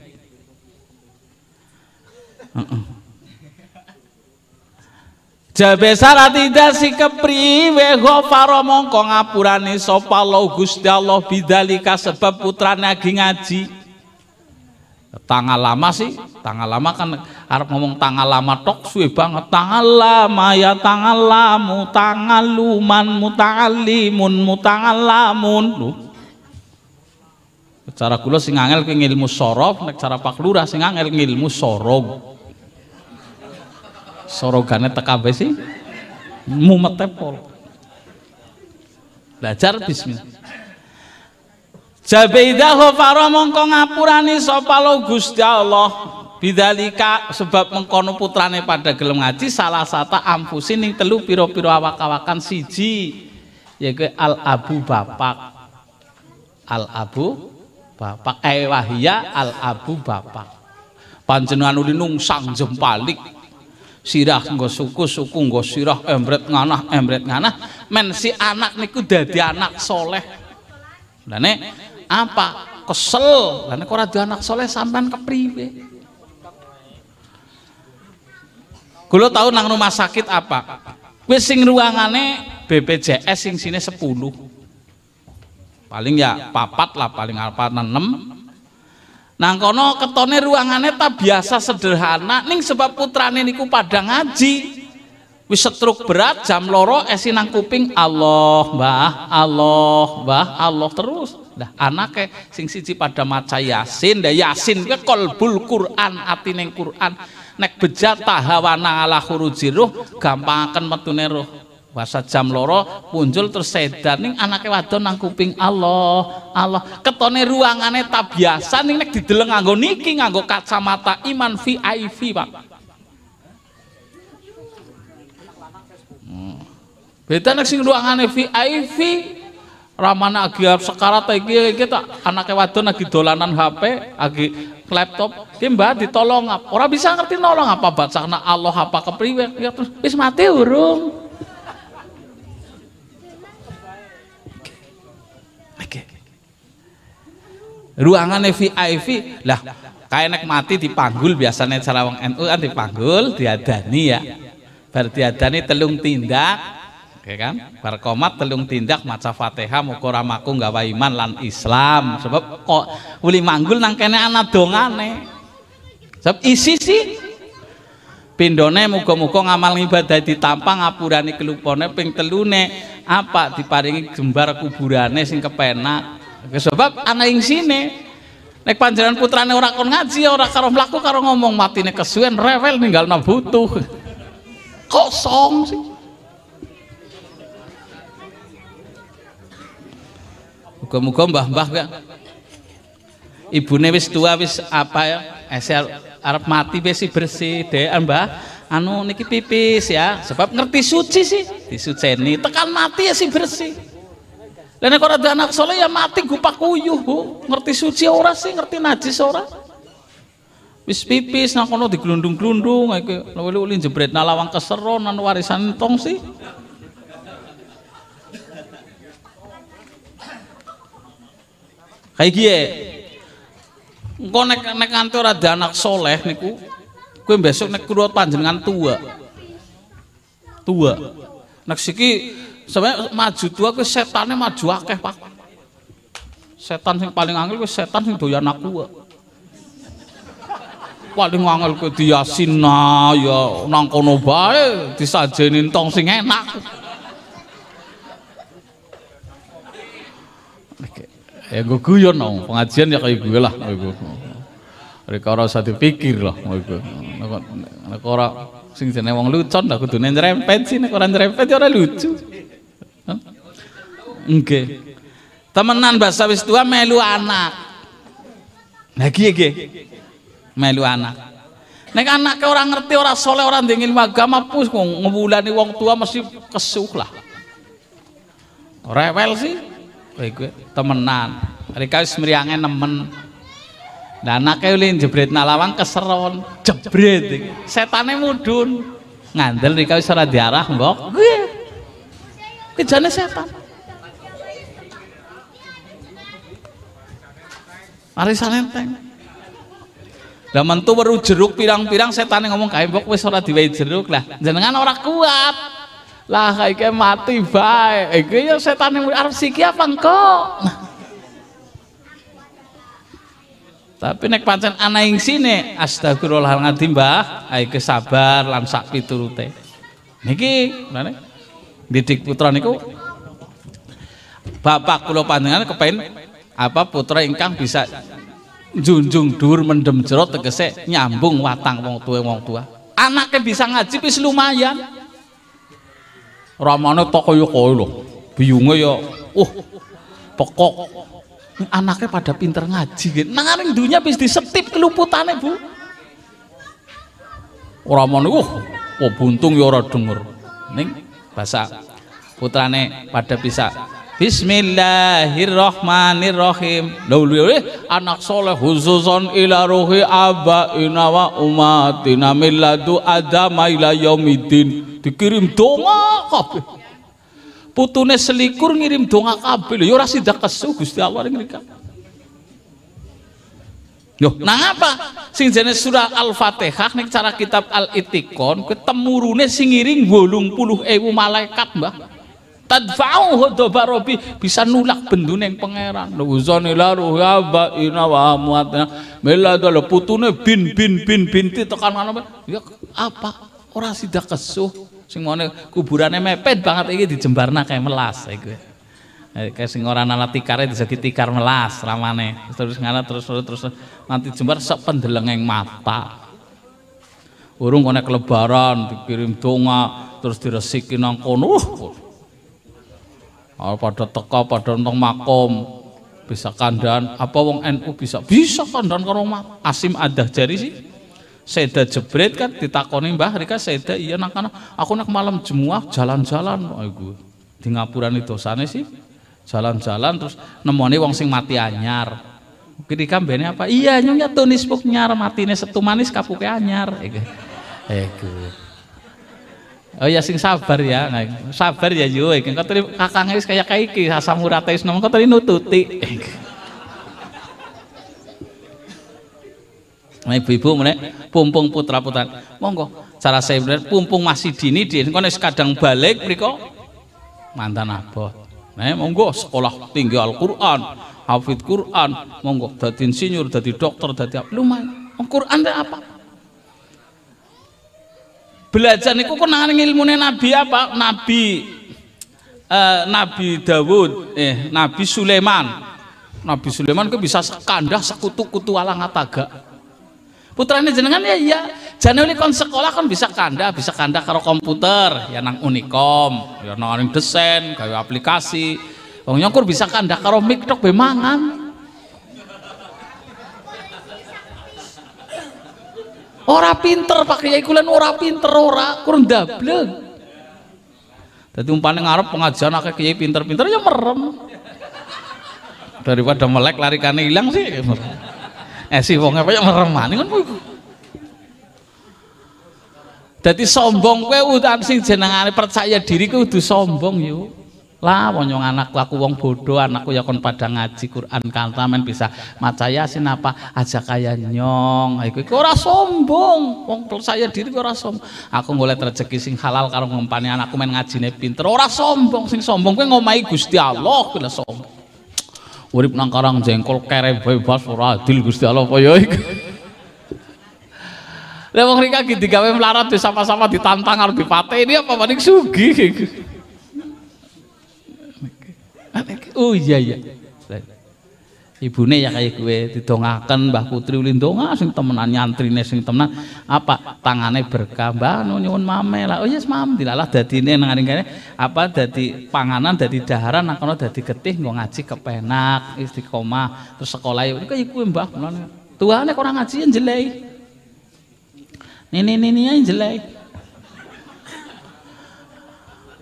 Uh -uh. Jabe si sikep priwe Faro mongko ngapurani sopa lo Gusti Allah bidalika sebab putrane agi ngaji. Tanggal lama sih, tanggal lama kan arep ngomong tanggal lama tok suwe banget. Tanggal lama ya tanggal lamu, tanggal luman muta'allimun muta'allamun. lamun. Cara kula sing angel ilmu sorof, nek cara Pak Lurah sing angel ilmu sorong sorogane teka sih mumet e pol belajar bismillah Jabeida faro mongko ngapurani sapa lo Gusti Allah bidalika sebab mengkono putrane pada gelem ngaji salah sata ampusin ning telu piro-piro awak-awakan siji yaiku al abu bapak al abu bapak eh al abu bapak panjenengan uli nungsang jempalik sirah nggo suku suku nggo sirah embret nganah embret nganah men si anak niku dadi anak soleh lane apa kesel lane kok ora anak soleh sampean kepriwe Kulo tahu nang rumah sakit apa? Wis sing ruangane BPJS sing sini 10. Paling ya papat lah paling apa 6 Nang kono ketone ruangannya tak biasa sederhana ning sebab putrane niku padha ngaji. Wis setruk berat jam loro esi nang kuping Allah, Mbah, Allah, Mbah, Allah terus. Dah anake sing siji pada maca Yasin, dah Yasin kuwi bul Quran, atine Quran. Nek bejat tahawana ala huru ruh gampangaken metune ruh. Wasa jam loro muncul terus sedar ning anake wadon nang kuping Allah. Allah ketone ruangane tak biasa ning nek dideleng nganggo niki nganggo kacamata iman VIP, Pak. Hmm. Beda nek sing ruangane VIP ramana agi sekarat iki iki tak anake wadon lagi dolanan HP, lagi laptop, ki ditolong apa? Ora bisa ngerti nolong apa bacana Allah apa kepriwe. Ya terus wis mati urung. ruangannya VIP lah kayak mati dipanggul biasanya sarawang NU kan dipanggul diadani ya adani telung tindak ya kan berkomat telung tindak maca fatihah muka nggak gawa iman lan islam sebab kok uli manggul nang kene anak dongane sebab isi sih pindone muka-muka ngamal ibadah ditampang ngapurani kelupone ping telune apa diparingi jembar kuburane sing kepenak sebab anak yang sini Nek panjalan putrane ora kon ngaji, orang karo mlaku karo ngomong matine kesuwen rewel ninggalna butuh. Kosong sih. Muga-muga mbah-mbah gak ibune wis tua wis apa ya? Esel arep mati wis bersih deh Mbah. Anu niki pipis ya, sebab ngerti suci sih, disuceni tekan mati ya si bersih. Lainnya kau ada anak soleh ya mati gupak kuyuh, Ngerti suci orang sih, ngerti najis ora? bis pipis nak kono digelundung-gelundung. iki wali ulin jebret nalawang keseron nan warisan tong sih. Kayak gie. kau nek nek kantor ada anak soleh niku kau besok nek kurut panjenengan tua. Tua. Nek siki Sebenarnya maju tua ke setannya maju akeh, Pak. Setan sing paling angel ke setan sing doyan aku. Paling angel ke diasina ya nang kono bae disajenin tong sing enak. Ya gue guyon dong, pengajian ya kayak gue lah. Mereka orang pikir lah loh. Mereka orang sing jeneng wong lucon lah kudu nyerempet sih nek ora nyerempet ya ora lucu. Oke, Temenan bahasa wis tua melu anak. Lagi nggih. Melu anak. Nek ke orang ngerti, orang soleh, orang dingin agama pus ngebulani wong tua mesti kesuh lah. Rewel sih. Kowe temenan. Mereka wis mriyange nemen. Lah anake ulin jebret nalawang keseron, jebret. Setane mudun Ngandel mereka wis ora diarah mbok. Kerjanya setan, mari salenteng. Lah mentu baru jeruk pirang-pirang yang ngomong kae mbok wis ora diwehi jeruk lah. Jenengan ora kuat. Lah kae mati baik. Iki ya yang arep siki apa engko? Tapi nek pancen ana ing sini astagfirullahaladzim, Mbah. Ayo sabar lan sak piturute. Niki, mana? didik putra niku bapak kulo panjenengan kepen apa putra ingkang bisa junjung dur mendem jerot tegese nyambung watang wong tua wong tua anaknya bisa ngaji bis lumayan ramane toko yuk kaya lho biyunge ya uh pekok anaknya pada pinter ngaji gitu. Nangaring dunia bis disetip keluputane bu. ramane uh, oh buntung yora ya dengur, denger. Neng Basa. Putrane pada bisa. Bismillahirrahmanirrahim. Lalu eh. anak soleh khususon ila ruhi abba inawa umatina miladu adama ila yaumidin. Dikirim donga kabeh. Putune selikur ngirim donga kabeh. Ya ora sidak kesu Gusti Allah ngrika. Yo, apa? Sing jenis surah Al-Fatihah nek cara kitab Al-Itikon ketemurune sing puluh 80.000 malaikat, Mbah. Tadfa'u hudabarobi bisa nulak bendune yang pangeran. Luzone la ruhaba ina wa muatnya. Mela dole putune bin bin bin binti tekan mana? Ya apa? Orang sidak kesuh sing mana kuburannya mepet banget iki dijembarna kayak melas gue. Eh, kayak sing ora ana tikare bisa tikar melas ramane terus ngana terus terus terus nanti jembar sak pendelengeng mata urung konek lebaran dikirim donga terus diresiki nang kono uh, al pada teka pada nang makom bisa kandan apa wong NU bisa bisa kandan karo Asim Adah jari sih Seda jebret kan ditakoni Mbah Rika Seda iya nak aku nak malam jemuah jalan-jalan aku di ngapuran nih sana sih Jalan-jalan terus nemoni wong sing mati anyar. kiri kambene apa? Iya nyonya tunis buk nyar matine setu manis kapuke anyar. Iku. Oh ya sing sabar ya, nah, sabar ya yo. Kau tadi kakang wis kayak kayak iki, asam urat wis nom. Kau tadi nututi. Nah, ibu-ibu menek pumpung putra putra. Monggo, cara saya benar pumpung masih dini dia Kau kadang balik, mereka mantan abot. Nah, monggo sekolah tinggi Al-Qur'an, hafid Qur'an, monggo dadi insinyur, dadi dokter, dadi apa lumayan. Al-Qur'an apa? Belajar niku kenangan ilmune Nabi apa? Nabi eh, Nabi Dawud, eh Nabi Sulaiman. Nabi Sulaiman ke bisa sekandah sekutu-kutu alang ataga putrane jenengan ya iya jane oleh kon sekolah kan bisa kanda bisa kanda karo komputer ya nang unikom ya nang desain gawe aplikasi wong nyongkur bisa kanda karo mikrok be mangan ora pinter pak kiai kulen ora pinter ora kurang dableng jadi umpamanya ngarep pengajian akeh kiai pinter-pinter ya merem daripada melek larikannya hilang sih ya Eh si wong apa yang meremani kan kowe. Dadi sombong kowe utan sing jenengane percaya diri kowe kudu sombong yo. Lah wonyong anakku aku wong bodoh, anakku ya kon padha ngaji Quran kantamen bisa maca Yasin apa aja kaya nyong. Iku ora sombong. Wong percaya diri ora sombong. Aku golek rezeki sing halal karo ngempani anakku men ngajine pinter. Ora sombong sing sombong gue ngomahi Gusti Allah kuwi sombong urip nang karang jengkol kere bebas ora adil Gusti Allah kaya iku Lah wong rika iki digawe melarat ya sama-sama ditantang karo ini apa maning sugi Oh iya iya ibune ya kayak gue didongaken Mbah Putri ulin donga sing temenan nyantrine sing temenan apa tangane Mbah nyuwun mame lah oh iya, yes mam dilalah dadine nang kene apa dadi panganan dadi daharan nang kono dadi getih nggo ngaji kepenak istiqomah terus sekolah ya kaya gue Mbah mulane tuane orang ngaji yang jelek nini nini yang jelek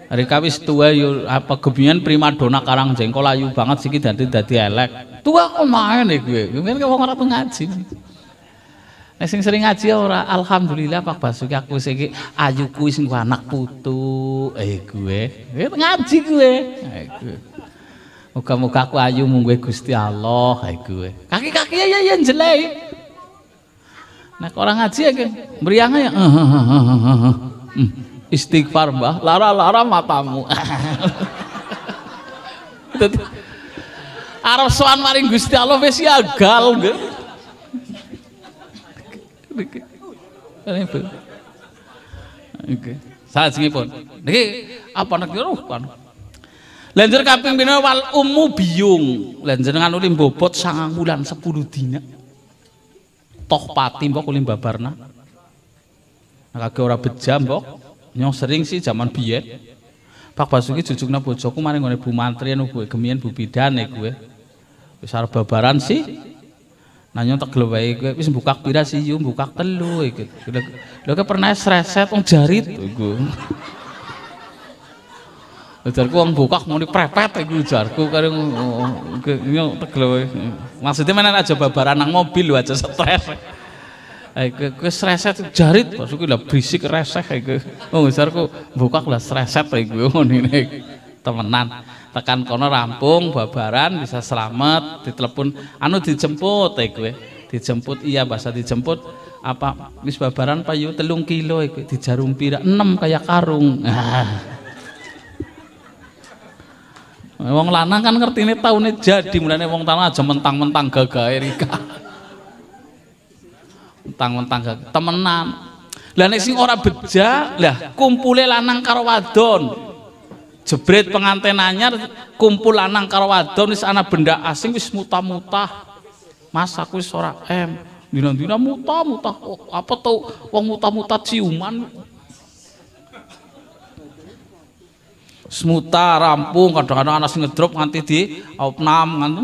hari wis tua yo apa gebian prima dona karang jengkol ayu banget sih dadi dadi elek. Tua kok main nih gue. Mungkin kamu orang tuh ngaji, sing sering ngaji ya orang alhamdulillah Pak Basuki aku segi ayu kuis gue anak putu eh gue eh ngaji gue eh gue Muka-muka aku ayu gue Gusti Allah eh gue kaki-kaki ya ya, ya jelek Nah orang ngaji ya kan meriangnya ya eh, eh, eh, istighfar mbah lara-lara matamu Arab soan maring Gusti Allah wis ya gal Saat Oke. pun. Niki apa nek kan? Lanjut kaping pina wal ummu biung, Lan dengan ulim bobot sangang bulan sepuluh dina. Toh pati mbok ulim babarna. Nah, kakek ora bejam mbok. Nyong sering sih zaman biyen. Pak Basuki jujukna bojoku maring ngone Bu Mantri anu gue gemian Bu Bidane eh. gue besar babaran sih. Nanya tak gue, gue bisa bukak pira sih yuk bukak telu gitu lo ke pernah sreset jari jarit gue. jarku wong buka mau diprepet gitu ujarku kare oh, oh, yo tegel wae. Maksudnya mana aja babaran nang mobil aja stres. gue sereset jarit pas iku udah berisik reset, iku. Wong oh, ujarku buka lah sreset iku ini temenan tekan kono rampung babaran bisa selamat ditelepon anu dijemput eh gue dijemput iya bahasa dijemput apa mis babaran payu telung kilo iku eh, di jarum pira enam kayak karung wong lanang kan ngerti ini tahunnya jadi mulanya wong tanah aja mentang-mentang gagah Erika mentang-mentang gagah temenan lah nek sing ora beja lah kumpule lanang karo wadon jebret penganten anyar kumpul lanang karo wadon wis ana benda asing wis muta-mutah mas aku wis ora em dina-dina muta-mutah oh, apa tau wong muta-mutah ciuman Semuta rampung kadang-kadang anak sing ngedrop nganti di opnam nganti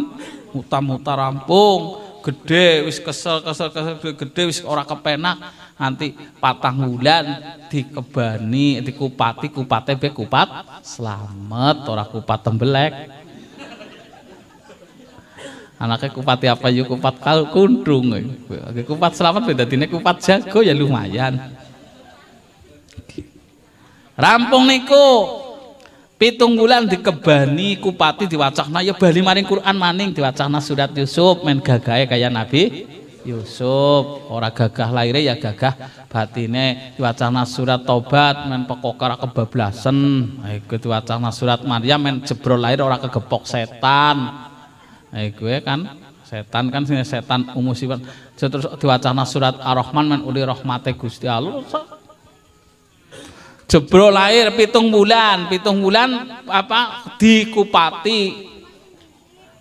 muta-muta rampung gede wis kesel kesel kesel gede wis ora kepenak nanti patang bulan dikebani dikupati kupate be kupat selamat ora kupat tembelek anaknya kupati apa yuk ya kupat kal kundung kupat selamat beda ya dine kupat jago ya lumayan rampung niku pitung bulan dikebani kupati diwacahna ya bali maring Quran maning diwacahna surat Yusuf men gagae kaya Nabi Yusuf ora gagah lahirnya ya gagah batinnya. wacana surat tobat men pekokar kebablasan ikut wacana surat Maria men jebrol lahir ora kegepok setan iku kan setan kan sini setan umusiban terus diwacana surat Ar-Rahman men uli rahmate Gusti Allah Jebrol lahir pitung bulan pitung bulan apa dikupati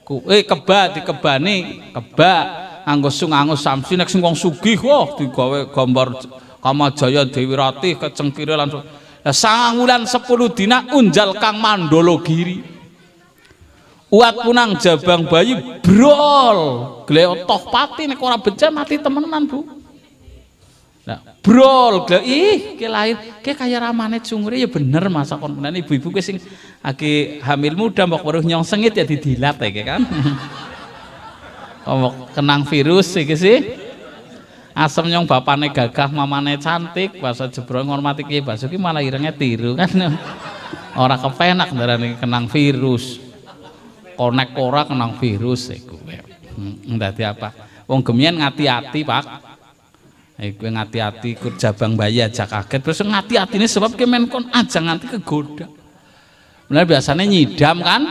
ku, eh keba dikebani keba sung, Angus samsi nek sing wong sugih wah digawe gambar Kamajaya Dewi Ratih kecengkire langsung nah, sangang wulan 10 dina unjal kang mandolo giri uat punang jabang bayi brol gleotoh pati nek ora beja mati temenan Bu Nah, brol, gila, ih, ke lahir, ke kaya ramane cungri ya bener masa kon ibu-ibu ke sing aki hamil muda mbok weruh nyong sengit ya didilat ya kan. Oh, kenang virus sih sih asem nyong bapane gagah mamane cantik bahasa jebro ngormati kiye basuki malah irangnya tiru kan orang kepenak nih kenang virus konek kora kenang virus sih gue, nggak apa wong gemian ngati hati Pak iku eh, ngati hati kur jabang bayi aja kaget terus ngati hati ini sebab ki menkon aja nganti kegoda benar biasanya nyidam kan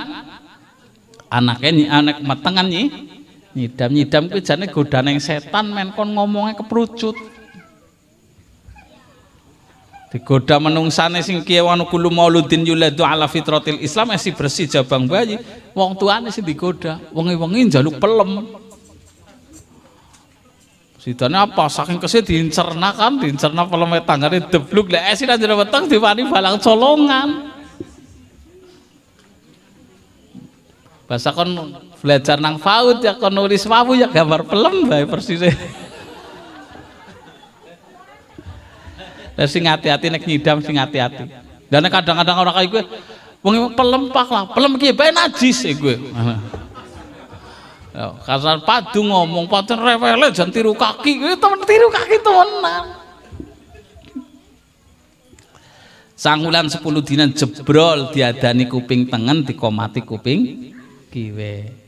anaknya anak matengan nih Nyidam-nyidam jadinya godaan yang setan men kon ngomongnya keperucut Digoda menungsane sing wanu kulo mauludin yuladu ala fitratil Islam esi ya bersih jabang bayi. Wong tuane sing digoda, wongi wengi njaluk pelem. Sidane apa saking kese diincerna kan, diincerna peleme ya tanggane debluk lek esi ra jero weteng diwani balang colongan. Bahasa kon belajar nang faud ya kon nulis wawu ya gambar pelem bae persisnya Lah sing hati-hati nek nyidam sing hati-hati. Dan kadang-kadang orang kayu gue wong pelem pak lah, pelem ki bae najis e gue. Kasar padu ngomong pancen rewele jan tiru kaki, gue temen tiru kaki temenan. Sangulan 10 dinan jebrol diadani kuping tengen dikomati kuping kiwe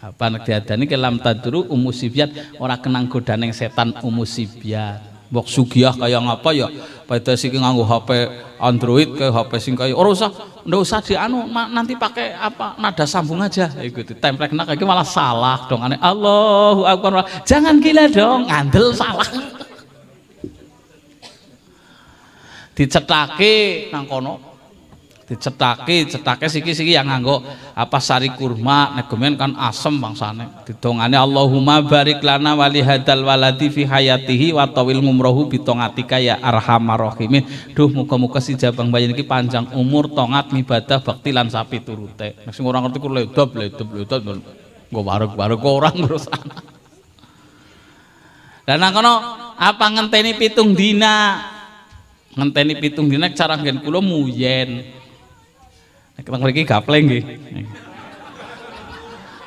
apa nek diadani ke lam tadru umusibyat ora kenang godane setan umusibyat Mbok sugiah kaya ngapa ya? Pada sing nganggo HP Android ke HP sing kaya ora usah, ndak usah anu nanti pakai apa nada sambung aja. Ya iku ditemplek nak iki malah salah dong aneh. Allahu akbar. Jangan gila dong, ngandel salah. Dicetake nang kono dicetaki cetake siki-siki yang nganggo apa sari kurma negemen kan asem bangsane didongane Allahumma barik lana wali hadal waladi fi hayatihi wa tawil umrohu bitongatika ya arhamar rahimin duh muka-muka si jabang bayi ini panjang umur tongat ibadah bakti lan sapi turute nek sing ora ngerti ku ledop ledop ledop nggo barek-barek orang terus dan nang kono apa ngenteni pitung dina ngenteni pitung dina cara ngen kula muyen Ketang lagi gapleng gih.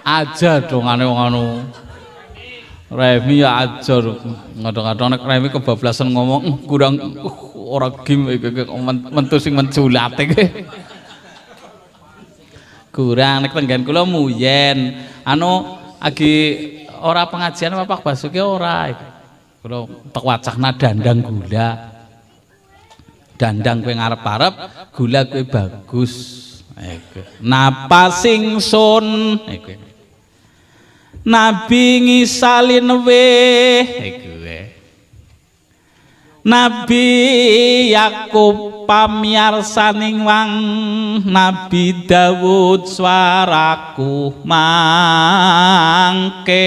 Aja dong wong anu. Remi ya ajar. dong. Ada anak Remi kebablasan ngomong kurang uh, ora gim eh, mentu menculat gih. Eh, kurang nek tenggan kula muyen. Anu agi orang pengajian apa Pak Basuki orang eh. Kula tek dandang gula. Dandang kue ngarep-arep, gula kue bagus. napa sing sun nabi ngisalin we nabi yakub pamyarsaning wang nabi dawud swaraku mangke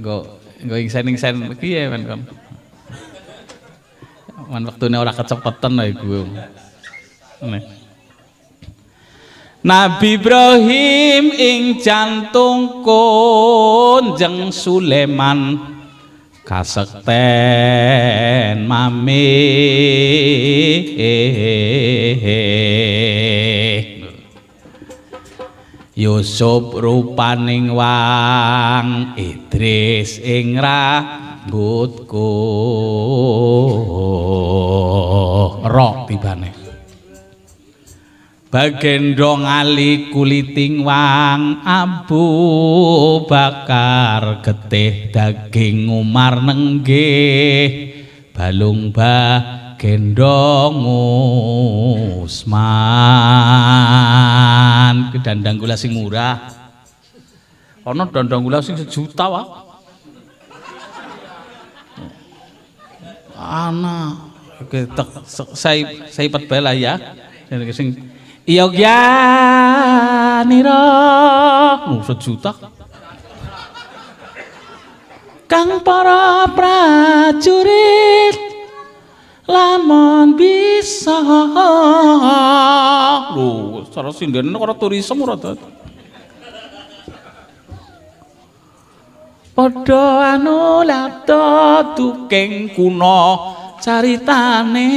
go go ing sending send iki ya wan wektune ora kecepetan ae iku. Nabi Ibrahim ing jantung Kunjeng Suleman, kasekten mami. Yusuf rupaning wang Idris ing rahmat rambutku rok tibane bagendong ali kuliting wang abu bakar getih daging umar nengge balung bah gendong usman dandang gula sing murah ono dandang gula sing sejuta wak anak saya sai saipat bela ya dan sing iya ya, nira oh, sejuta Kang para prajurit lamon bisa lho cara sindene ora turisme ora dadi anu lato tukeng kuno caritane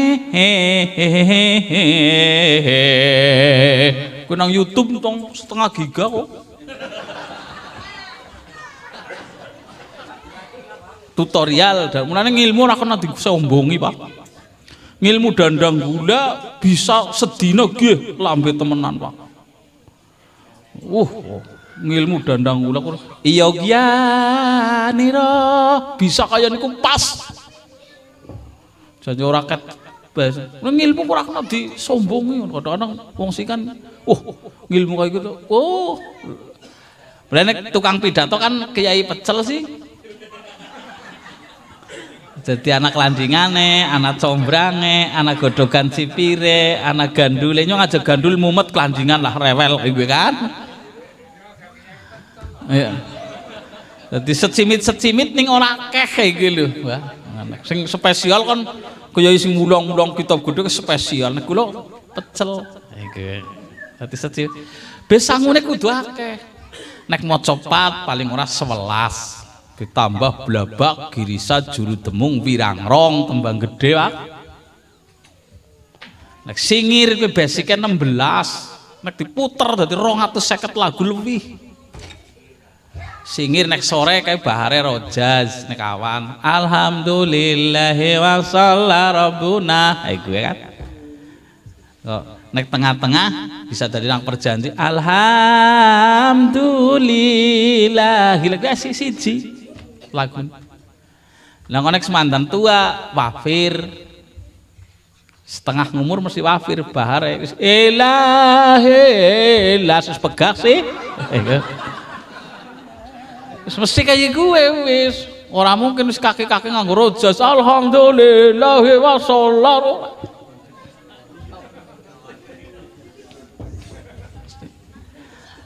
kuwi nang YouTube tong setengah giga kok tutorial dan mulanya ngilmu kena Pak ngilmu dandang gula bisa sedina lambe temenan Pak uh ngilmu dandang kula kok iya nira bisa kaya niku pas jadi orang ket bas ngilmu kurang kena disombongi kadang-kadang wong sih kan oh ngilmu kayak gitu oh Berenek tukang pidato kan kiai pecel sih jadi anak landingane, anak combrange, anak godogan sipire, anak gandule Ini ngajak gandul mumet kelandingan lah rewel iku kan. Iya. jadi secimit-secimit nih orang kehe gitu, lho. Wah, sing spesial kan kaya sing mudong-mudong kitab gede spesial. Nek kula pecel iki. Dadi secimit. Besangune kudu akeh. Nek maca pat paling ora 11. Ditambah blabak, girisa, juru demung, wirangrong, tembang gede wak. Nek singir kuwi basike 16. Nek diputer dadi 250 lagu lebih singir nek sore kayak bahare rojas nek awan alhamdulillahi wa shalla rabbuna eh gue kan kok nek tengah-tengah bisa dari nang perjanji alhamdulillah gila gue si siji lagu nah konek semantan tua wafir setengah umur mesti wafir bahare ilahi ilah pegas sih eh, Wis mesti kaya gue wis. Ora mungkin wis kaki-kaki nganggo rojas. Alhamdulillah wa sallallahu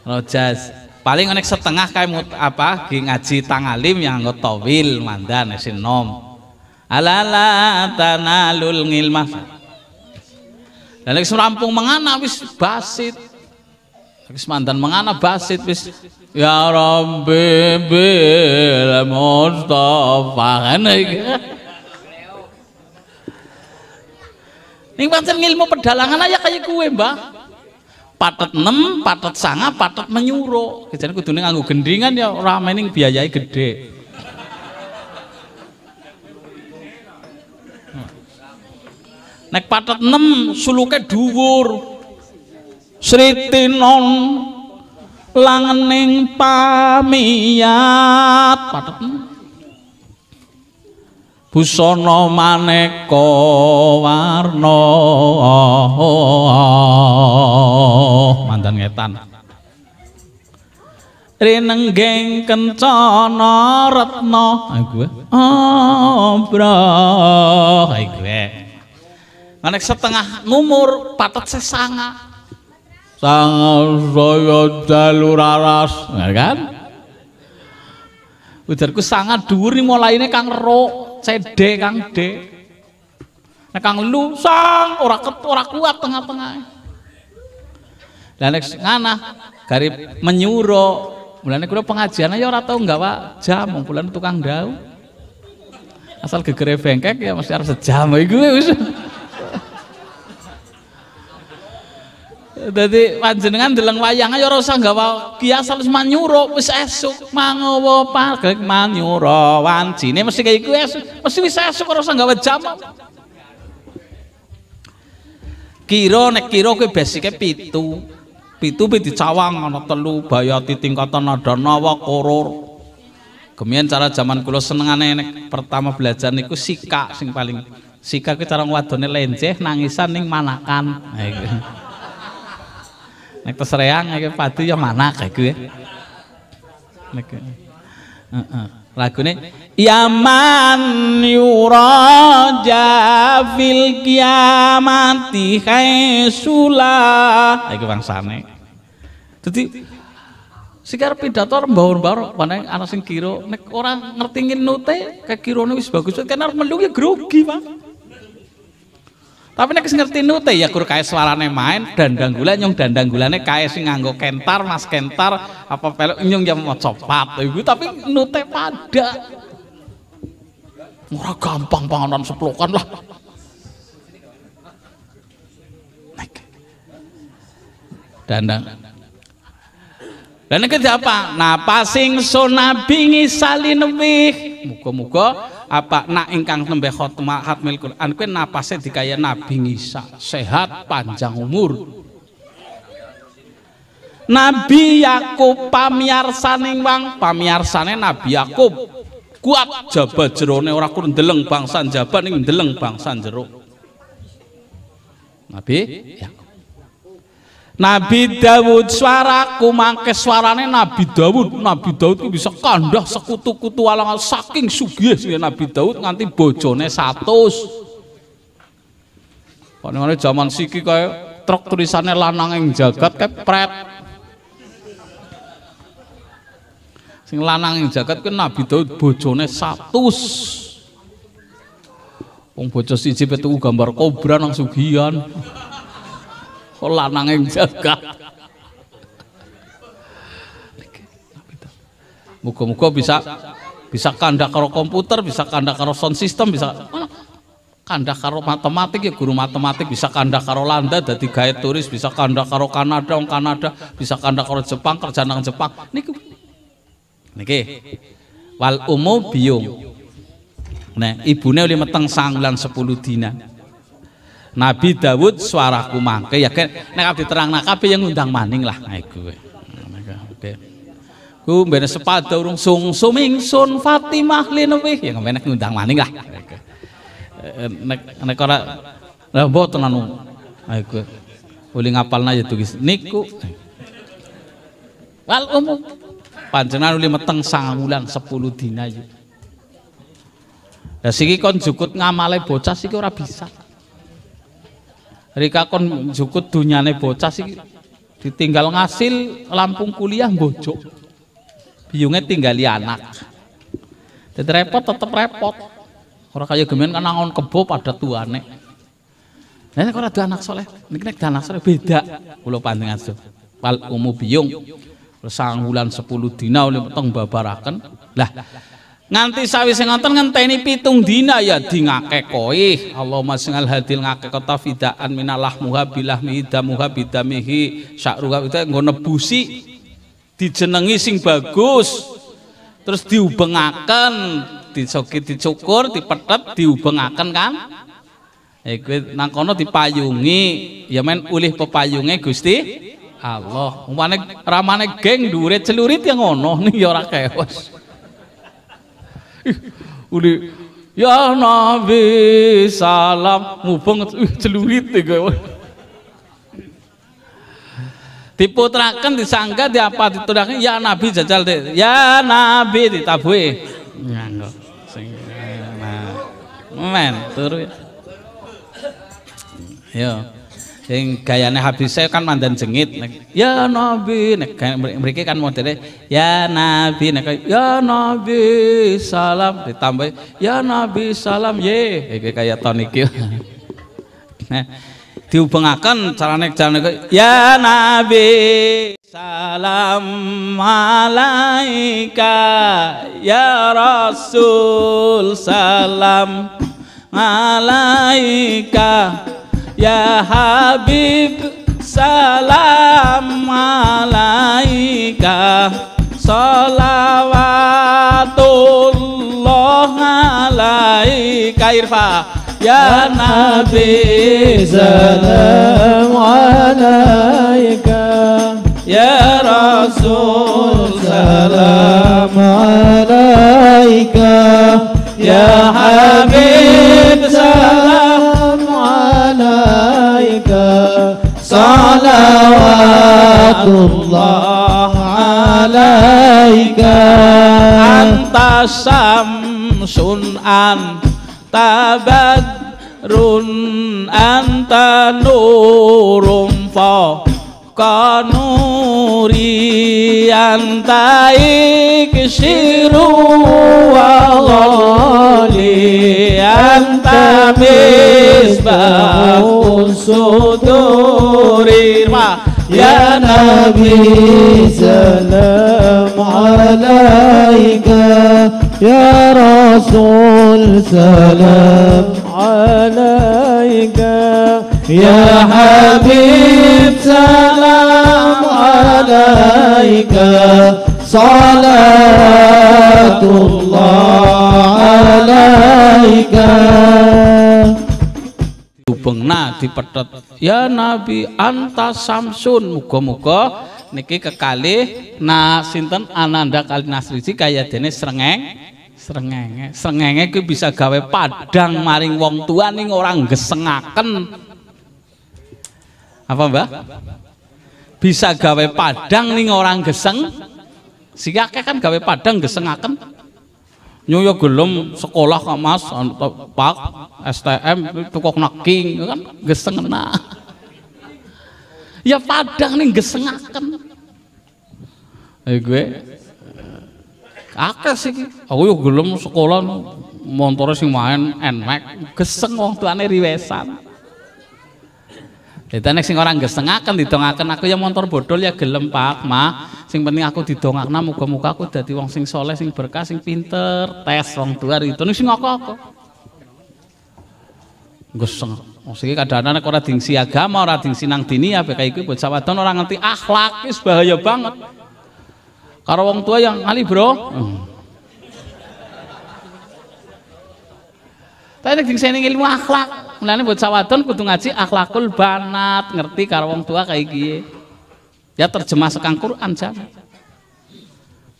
Rojas. Paling nek setengah kae mut apa ki ngaji tangalim yang nggo tawil mandan esin nom. Alala tanalul ngilmah. Lah nek rampung mengana wis basit. Wis mandan mengana basit wis ya Rabbi bil Mustafa ngene iki. Ning pancen ilmu pedalangan aja kaya kuwe, Mbah. Patet nem, patet sanga, patet menyuro. aku kudune nganggu gendingan ya ora mening biayai gede. Nek patet nem, suluke duwur. sritinon langening pamiyat padhet busana maneka warna mandan ngetan rinenggeng kencana retna iku abrah iku Manek setengah umur patet sesanga Sangat saya jalur aras nah, kan ujarku sangat duri nih ini kang ro cede kang d nah kang lu sang ora ket ora kuat tengah-tengah Dan nek ngana garip menyuro ini kula pengajian aja orang tahu enggak Pak jam bulan tukang daun asal gegere bengkek ya masih harus sejam gue wis Jadi panjenengan deleng wayang ayo ora usah gawa kias harus manyuro wis esuk mangowo pagrek manyuro ini mesti kayak gue, esuk mesti wis esuk ora usah gawa jam. Kira nek kira besi ke pitu. Pitu pi cawang ana telu bayati tingkatan adanawa koror. Gemian cara zaman kula senengane nek pertama belajar niku sika sing paling sika cara wadone lenceh nangisan ning manakan. Nah, Nek pesreang iki padu ya mana kayak ya. Nek heeh. Eh, lagune Yaman yuraja fil kiamati khaisula. Iku bangsane. Dadi sikar pidator mbawur-mbawur paneng ana sing kira nek ora ngerti nute kekirone wis bagus kan arep melu ya grogi, Pak. Tapi nek ngerti nute ya kur kae suarane main dandang gula nyung dandang gulane kae sing nganggo kentar mas kentar apa pelek nyung ya mau copat iku tapi nute pada. murah gampang panganan seplokan lah. Dandang lah nek apa? Napas ingsun nabi ngisali nemih. Muga-muga apa nak ingkang nembe khatma khatmil Quran kuwi napase dikaya nabi ngisa, sehat panjang umur. Nabi Yakub pamiyarsaning wang pamiyarsane Nabi Yakub kuat jabat jerone ora kur ndeleng bangsa jabat ning ndeleng bangsa jero. Nabi Yakub Nabi Dawud suaraku mangke suarane Nabi Dawud Nabi Dawud itu bisa kandah sekutu-kutu walangan saking sugih sih Nabi Dawud nganti bojone satu. kalau zaman siki kayak truk tulisannya lanang yang jagat prep. sing lanang yang jagat kan Nabi Dawud bojone satus Wong bocah siji petu gambar kobra nang sugihan. Oh, yang jagat. muka-muka bisa bisa kanda karo komputer, bisa kanda karo sound system, bisa kanda karo matematik ya guru matematik bisa kanda karo Landa jadi gaya turis bisa kanda karo Kanada orang Kanada bisa kanda karo Jepang kerja nang Jepang niki niki wal umum biung nah ibunya oleh meteng sanglan sepuluh dina Nabi Dawud suaraku mangke ya kan nek diterang nak kabeh yang ngundang maning lah nah iku. Nah, oke. Ku ben sepadha urung sungsu mingsun Fatimah linewih ya menek ngundang maning lah. Nah, eh, nek nek ora lha mboten anu. Ha nah, iku. Uli ngapalna ya tulis niku. Wal umum panjenengan uli meteng sangulan 10 dina yo. Ya. Lah siki kon jukut ngamale bocah siki ora bisa. Rika kon jukut dunyane bocah sih ditinggal ngasil Lampung kuliah bojok biungnya tinggali anak jadi repot tetep repot orang kaya gemen kan nangon kebo pada tuane nah ini kalau ada anak soleh ini nek anak soleh beda pulau panjang tuh pal umu biung, sang bulan sepuluh dina oleh petong babarakan lah nganti sing ngoten ngenteni pitung dina ya di ngakekoi, Allah Allahumma singal hadil ngakek kota fidaan minalah muha bilah mihida muha bidamihi syakruha itu nggo nebusi dijenengi sing bagus terus diubengaken dicoki dicukur dipethet diubengakan kan iku ya nangkono dipayungi ya men ulih pepayunge Gusti Allah umpane ramane geng dure celurit ya ngono nih ya ora Uli, ya Nabi salam mubeng celurit di diputrakan disangka diapa diturakan ya Nabi jajal ya Nabi ditabui nganggok men turu ya sing gayane saya kan mandan jengit ya nabi nek mriki kan modele ya nabi nek ya nabi salam ditambah ya nabi salam ye iki kaya ton iki nah nek carane nek. ya nabi Salam alaika ya Rasul salam alaika Ya Habib salam alaika Salawatullah alaika ya Irfa ya, ya Nabi salam alaika Ya Rasul salam alaika ya, ya Habib salam عليك صلوات الله anta أنت شمس أنت بدر أنت نوري أنت يكشر وغالي أنت مصباح الصدور يا نبي سلام عليك يا رسول سلام عليك يا حبيب سلام عليك صلاة الله عليك di dipethet ya Nabi anta samsun Muka-muka niki kekali nah sinten ananda kali nasriji kaya jenis Serengeng. Serengeng, Serengeng itu bisa gawe padang maring wong tua nih orang gesengaken apa mbak Bisa gawe padang nih orang geseng. si kakek kan gawe padang akan Nyoyo gelom sekolah kamas Mas, anu Pak, STM tukok naking kan geseng nah. Ya padang nih gesengaken. Eh gue kakek sih aku yuk gelom sekolah montore sing main NMAX geseng waktu aneh riwesan itu nih sing gesengakan, akan didongaken aku ya motor bodol ya gelem Pak, Ma. Sing penting aku didongakna muka muka aku jadi wong sing soleh, sing berkah, sing pinter, tes wong tua itu nih sing ngoko-ngoko. Geseng. Mesti oh, kadang-kadang orang ora dingsi agama, orang tinggi nang dini ya kayak gitu. buat sahabat orang ngerti akhlak, is bahaya banget. Karo wong tua yang ngali, Bro. Hmm. Tapi nek sing ilmu akhlak. Mulane buat sawaton kudu ngaji akhlakul banat, ngerti karo wong tua kayak piye. Ya terjemah sekang Quran jan.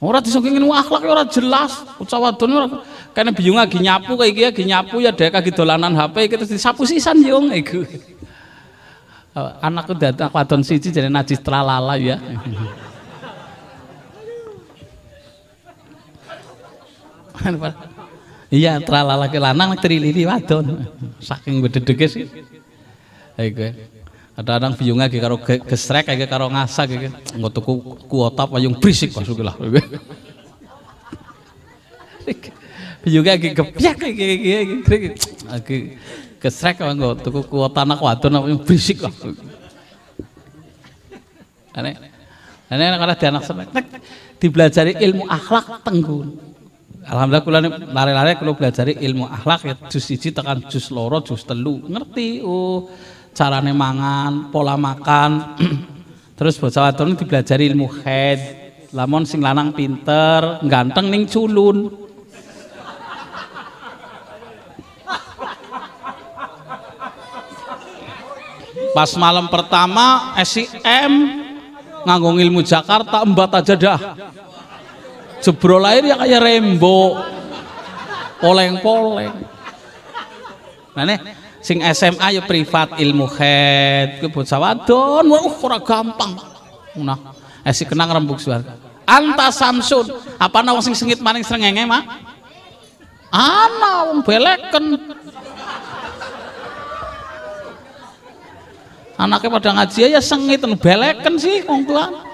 Ora disungking ilmu akhlak ya ora jelas. buat ora kene bingung lagi nyapu kayak ya, lagi nyapu ya dek lagi dolanan HP gitu. terus disapu sisan yo ya, iku. Anakku datang wadon siji jadi najis tralala ya. Aduh. Anu, Iya, terlalu laki lanang trilili wadon. Saking bededege sih. ayo ya ya. Kadang-kadang biyung lagi karo gesrek kayak karo ngasak kayak nggak tuku kuota payung berisik pas lah. Biyung lagi gepyak iki iki iki. Gesrek nggak tuku kuota anak wadon yang berisik lah. Aneh. Aneh karena di anak seneng dibelajari ilmu akhlak tenggul Alhamdulillah kula lari-lari kula belajar ilmu akhlak ya jus siji tekan jus loro jus telu. Ngerti oh carane mangan, pola makan. Terus bocah wadon dibelajari ilmu head, Lamun sing lanang pinter, ganteng ning culun. Pas malam pertama SIM nganggung ilmu Jakarta embat aja dah jebrol lahir ya kayak rembo. Poleng-poleng. Nah, sing SMA ya privat ilmu head ke bocah wadon wah uh, ora gampang nah esi eh, kenang rembuk suara. anta samsun apa nawang sing sengit maning serengenge mak ana wong beleken anaknya pada ngaji ya sengit anu beleken sih wong tuan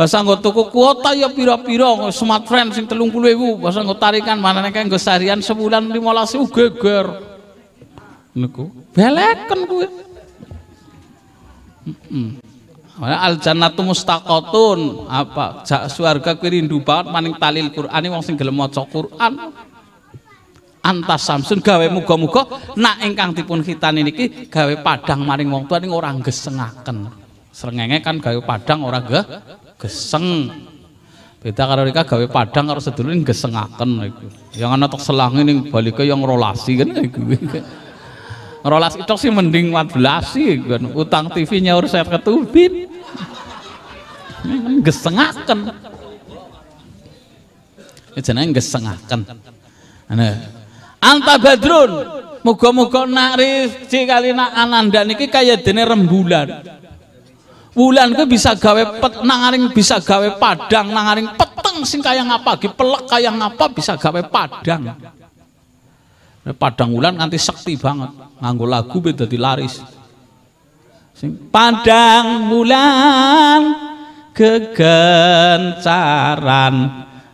Bahasa nggak tuku kuota ya pira-pira smartphone sing 30.000, bahasa nggak tarikan mana kae nggo seharian sebulan 15 geger. Niku beleken gue Heeh. Al jannatu apa jak suarga kuwi rindu banget maning talil Qur'ane wong sing gelem maca Qur'an. antas samsun gawe muga-muga nak ingkang dipun khitani niki gawe padang maring wong tuwa ning ora gesengaken. Srengenge kan gawe padang ora ge geseng. Beda karo rika gawe padang karo sedulur gesengaken iku. Yang ana tok selange ning balike yang rolasi kan iku. itu sih mending 14 kan. Utang TV nyaur set ketubit. Gesengaken. Ya jenenge gesengaken. Ana Anta Badrun, muga-muga nak Rizki kali nak Ananda niki kaya dene rembulan. Wulan ku bisa gawe pet nangaring bisa gawe padang nangaring peteng sing kaya ngapa ki pelek kaya ngapa bisa gawe padang. Padang wulan nanti sekti banget nganggo lagu be dadi laris. Sing padang wulan kegencaran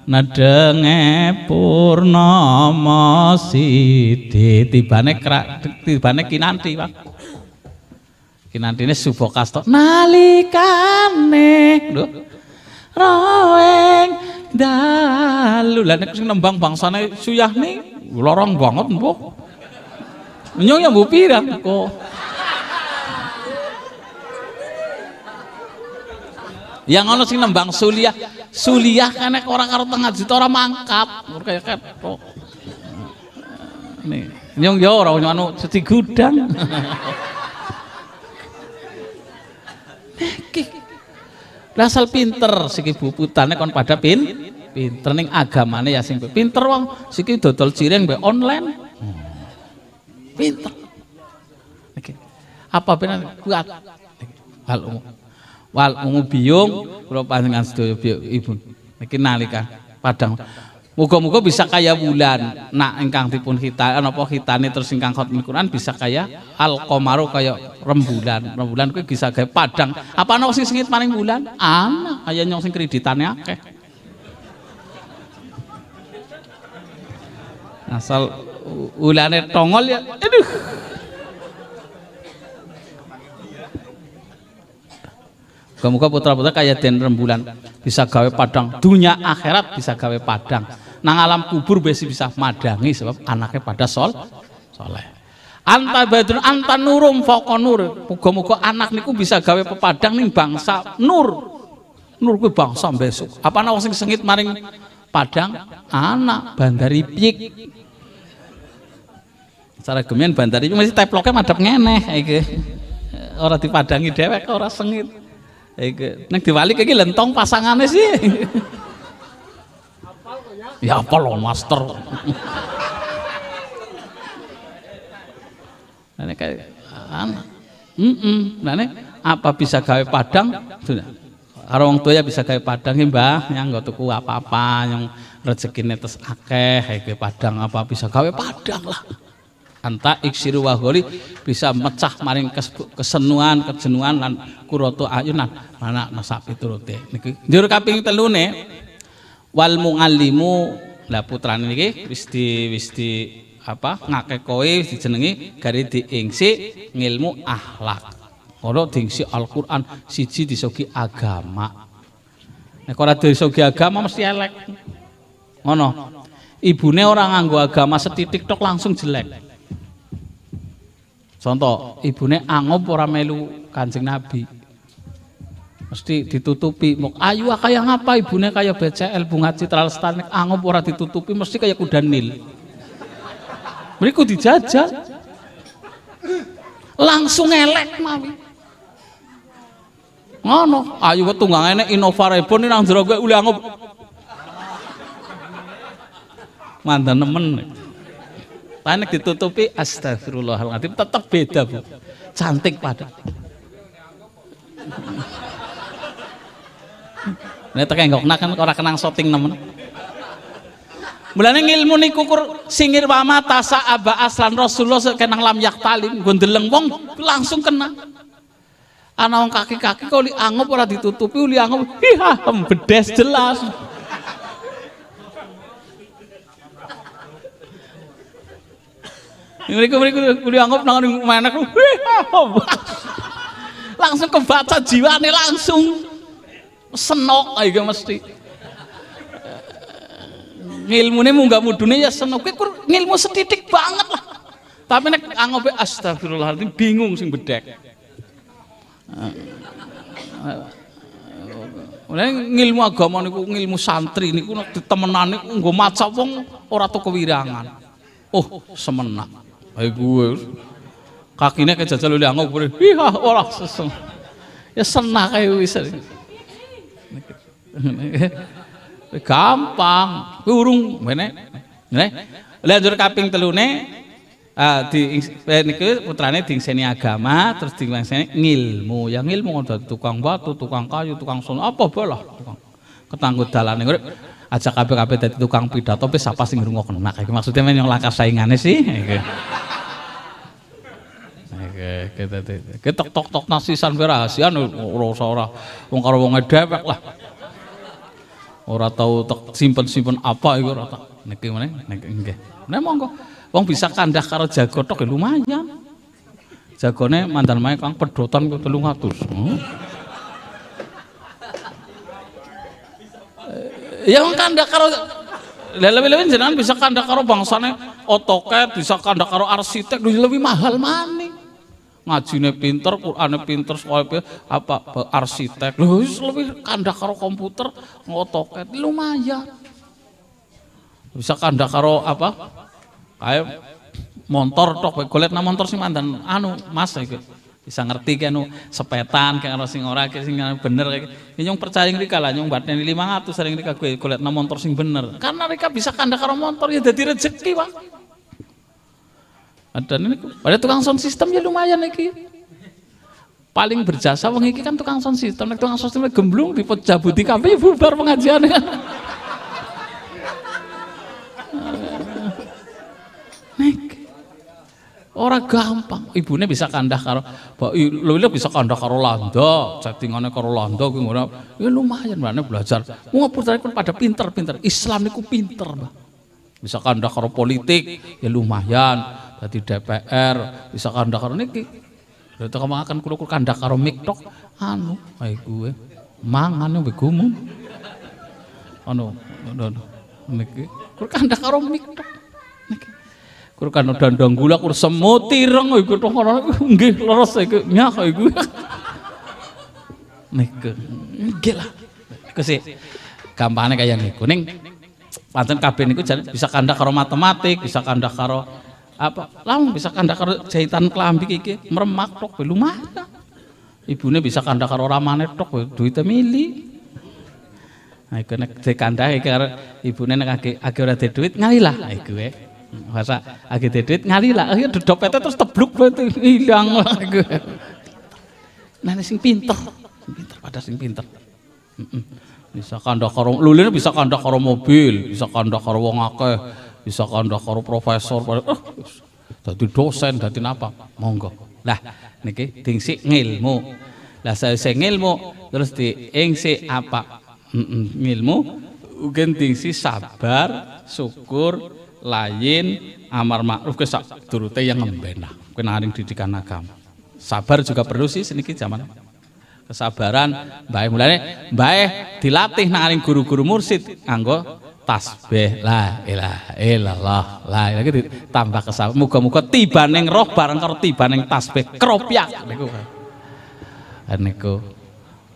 nedenge purnomo siti tibane krak tibane kinanti Pak kinantine subuh kasto nalikane lho roeng dalu lah nek sing nembang bangsane suyah nih lorong banget mbok nyong ya mbok pira kok yang ono sing nembang suliah suliah kanek orang karo tengah juta orang mangkap Kaya ketok kan, nih nyong ya ora nyong anu seti gudang Lah asal pinter siki bubutane kon pada pin pinter ning agamane ya sing pinter wong siki dodol cireng mbek online. Pinter. oke Apa penan kuat. Wal umu. Wal umu biyung kula panjenengan sedaya ibu. Niki nalika padang Muga-muga bisa kaya bulan. Nak engkang tipun kita napa hitane terus ingkang kau Quran bisa kaya alqamaru kaya rembulan. Rembulan kuwi bisa gawe padang. Apa ana sing sengit paling bulan? Ana kaya nyong sing kreditane Asal ulane tongol ya. Aduh. Muga-muga putra-putra kaya den rembulan bisa gawe padang, dunia akhirat bisa gawe padang nang alam kubur besi bisa madangi sebab anaknya pada sol soleh anta badrun anta nurum fauqa nur muga-muga anak niku bisa gawe pepadang nih bangsa nur nur gue bangsa besok apa nawa sing sengit maring padang anak bandari pik cara gemian bandari masih teploknya madep ngeneh orang orang dipadangi dewek orang sengit ike nek diwalik iki lentong pasangannya sih Ya apa loh master. Nah, kayak anak. Mm apa bisa gawe padang? Sudah. Karo wong tuya bisa gawe padang ya, Mbah, yang gak tuku apa-apa yang rezeki netes akeh ya, gawe padang apa bisa gawe padang lah. Anta iksiru waholi bisa mecah maring kesenuan, kesenuan dan kuroto ayunan anak nasab itu rute. Niki kaping telune wal muallimu lah putrane niki wis di wis di apa ngakek kowe dijenengi gari diingsi ngilmu akhlak. Ora diingsi Al-Qur'an siji disogi agama. Nek ora disogi agama mesti elek. Ngono. Ibune ora nganggo agama setitik tok langsung jelek. Contoh, ibune angop ora melu Kanjeng Nabi mesti ditutupi mau ayu ah, kayak ngapa ibune kayak BCL bunga citra lestari angop ora ditutupi mesti kayak kuda nil mereka dijajal langsung elek mami ngono ayu betul enak enek inovarebon ini nang gue uli angop mantan nemen panik ditutupi astagfirullahaladzim tetap beda bu cantik pada Nek kenggokna kan ora kenang shooting nemen. Mulane ilmu niku kur singir wa mata abah aslan Rasulullah kenang lam yak talim gundeleng wong langsung kena. Ana wong kaki-kaki kok dianggap ora ditutupi uli anggap hiha bedes jelas. Mereka mereka kuliah anggap nangan menek, langsung kebaca jiwa nih langsung senok aja mesti ngilmune munggah mudune ya senok kowe ngilmu setitik banget lah tapi nek anggope astagfirullahaladzim bingung sing bedek Mulai eh, eh, eh, ngilmu agama niku ngilmu santri niku temenan niku nggo maca wong ora tuku wirangan. Oh, semena. Ayo gue kakine kejajal oleh anggap ora seseng. Ya senah kae wis. gampang kuwi urung ngene ngene kaping telune ah di eh, niku putrane dingseni agama terus dingseni ngilmu ya ngilmu ada tukang batu tukang kayu tukang sun apa bolah tukang ketanggut dalane urip ajak kabeh-kabeh dadi tukang pidato wis sapa sing ngrungokno nak nah, iki maksudnya men yang langkah saingane sih gitu kita kita tok tok nasisan berahasian ora ora wong karo wong dewek lah ora tau tek simpen-simpen apa iku ora tak niki meneh niki nggih meneh monggo wong bisa kandah karo jago tok ya lumayan jagone mandan mae kang pedotan ku 300 hmm? ya wong kandah karo lebih-lebih jenengan bisa kandah karo bangsane otoket bisa kandah karo arsitek lebih mahal maning ngajine pinter, Qur'ane pinter, soal apa arsitek. Lho lebih luwih karo komputer, ngotoket lumayan. Bisa kandakaro karo apa? Kayak motor tok golet nang motor sing mantan, anu Mas iki. Bisa ngerti kan anu sepetan kan orang sing ora sing anu bener kayak nyong percaya ngri kalah nyong lima 500 sering rika gue golet nang motor sing bener. Karena mereka bisa kandakaro karo motor ya jadi rezeki, bang. Ada ini, pada tukang sound system ya lumayan iki. Paling berjasa wong iki kan tukang sound system, nek tukang sound system gemblung di Jabuti kabeh ya bubar pengajian. Kan? Nek Orang gampang. Ibunya bisa kandah karo lho bisa kandah karo Landa, chattingane karo Landa kuwi ngono. Ya lumayan mana belajar. Wong putrane kan pada pinter-pinter. Islam niku pinter, Mbah. Bisa kandah karo politik, ya lumayan dadi DPR bisa kandak karo niki lha teko makan kulo kandak karo miktok anu ae kuwe mangan mbek gumum anu niki anu, anu, kulo kandak karo miktok niki kulo kan dandang gula kulo semut ireng iku tok ngono nggih leres iku nyah iku niku nggih lah niku sih kayak niku ning pancen kabeh niku bisa kandak karo matematik bisa kandak karo apa langsung bisa kandak jahitan kelambi kiki meremak tok mana, ibunya bisa kandak orang mana tok duitnya mili nah iku nek dikandak iki karo ibune nek age age ora de duit ngalilah nah iku e masa age de duit ngalilah ayo iya, dopete terus tebluk hilang iku nah sing pinter pinter pada sing pinter bisa kandak karo lulune bisa kandak karo mobil bisa kandak karo wong akeh bisa kandah karo profesor oh, dadi dosen dadi napa monggo lah niki tingsi ngilmu lah saya ngilmu terus diingsik apa ngilmu ugen tingsi sabar, syukur, lain, amar ma'ruf kesak turute yang ngembena. Kena didikan agama. Sabar juga perlu sih sedikit zaman. Kesabaran baik mulane baik dilatih nang guru-guru mursid anggo tasbih la ilaha illallah la ilaha gitu tambah kesal muga-muga tiba neng roh bareng karo tiba neng tasbih kropyak niku eh, niku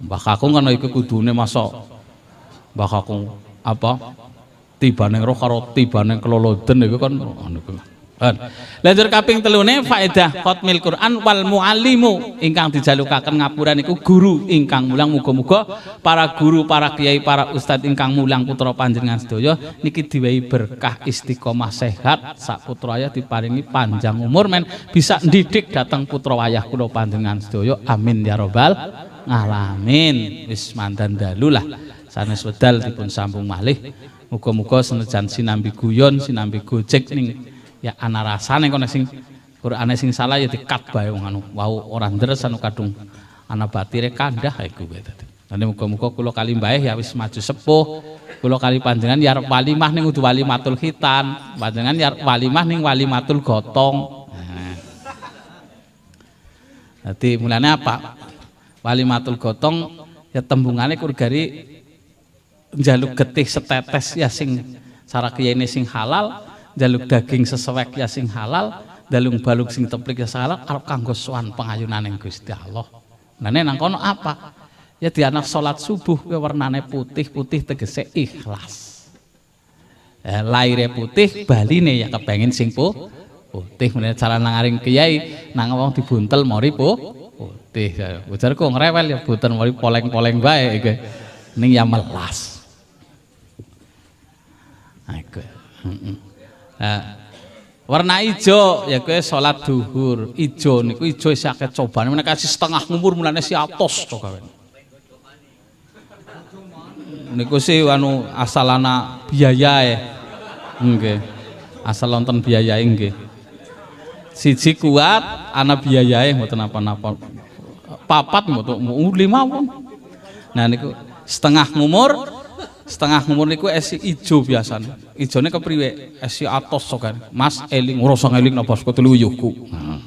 mbah kakung kan iku kudune masuk mbah kakung apa tiba neng roh karo tiba neng keloloden niku kan oh, niku Lajur kaping telune faedah khatmil Quran wal muallimu ingkang dijalukaken ngapuran iku guru ingkang mulang muga-muga para guru, para kiai, para ustadz ingkang mulang putra panjenengan sedaya niki diwehi berkah istiqomah sehat sak putra ayah diparingi panjang umur men bisa ndidik datang putra wayah kula panjenengan sedaya amin ya robbal alamin wis mandan dalu lah sanes wedal dipun sambung malih muga-muga senajan sinambi guyon sinambi gojek ning ya ana rasane kono sing Qur'ane sing salah ya dikat bae wong anu wau ora ndres anu kadung ana batire kandah iku kowe dadi Nanti muka-muka kulo kali bayeh ya wis maju sepuh. Kulo kali panjenengan ya wali walimah ning wali walimatul hitan, Panjenengan ya wali walimah wali walimatul gotong. Nanti Jadi mulanya apa? Wali matul gotong ya tembungannya kurgari jaluk getih setetes ya sing cara ini sing halal Jaluk daging sesewek ya sing halal, dalung balung sing teplik ya salah. arep kanggo pengayunan yang Gusti Allah. Nah nang apa? Ya di anak sholat subuh kuwi ya wernane putih-putih tegese ikhlas. Eh, ya, lahirnya putih, baline ya kepengin sing pu putih meneh jalan nang aring kiai nang wong dibuntel mori po putih. Ya, ujar kok ngrewel ya buter mori poleng-poleng baik. Nih Ning ya melas. Aku. Nah, Nah, warna ijo ya kue sholat duhur ijo niku ijo sakit cobaan mereka kasih setengah umur mulanya si atos to kawan niku sih anu asal anak biaya ya enggak asal nonton biaya enggak siji kuat anak biaya ya mau apa napa papat mau tuh lima pun nah niku setengah umur setengah umur niku es ijo nih, nih kepriwe es atos sokan mas eling ngrasa eling napa saka telu yuku hmm.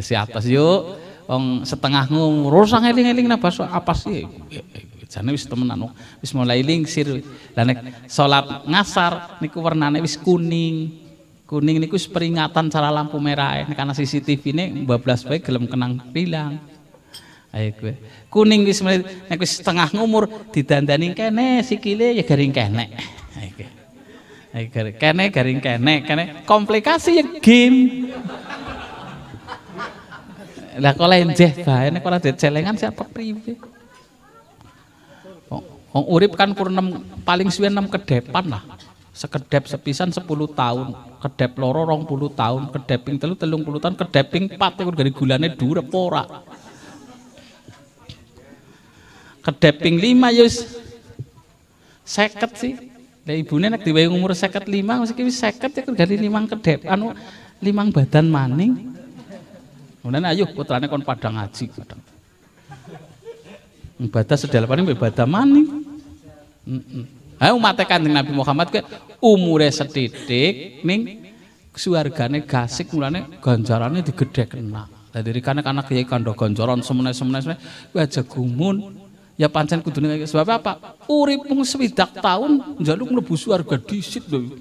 es atas yuk wong setengah umur ngrasa eling-eling napa apa sih eh, eh, jane wis temenan wis mulai lingsir lah nek salat ngasar niku warnane wis kuning kuning niku peringatan cara lampu merah nek ana CCTV ne bablas bae gelem kenang bilang. Ayo kowe. Kuning wis nek wis setengah ngumur didandani kene sikile ya garing kene, Ayo kowe. Ayo kene garing kene, kene komplikasi ya game. Lah kok jeh bae nek ora celengan siapa priwe. Wong urip kan kurnem paling suwe 6 kedepan lah. sekedep sepisan sepuluh tahun, kedep loro puluh tahun, kedeping telu telung puluh tahun, kedeping ping 4 iku gulane dure ora kedeping lima yus ya seket sih ibu nenek di diwehi umur seket lima mesti wis seket ya dari limang kedep anu limang badan maning kemudian ayo putrane kon padha ngaji padang ibadah sedalapane mbek ibadah maning ayo mate kanjeng Nabi Muhammad ke umure setitik ning suargane gasik mulane ganjarane digedhekna Dari kanak-kanak kiai kandha ganjaran semuanya semuanya kuwi aja gumun ya pancen kudu kaya sebab apa? Uripmu swidak tahun njaluk mlebu swarga disit lho.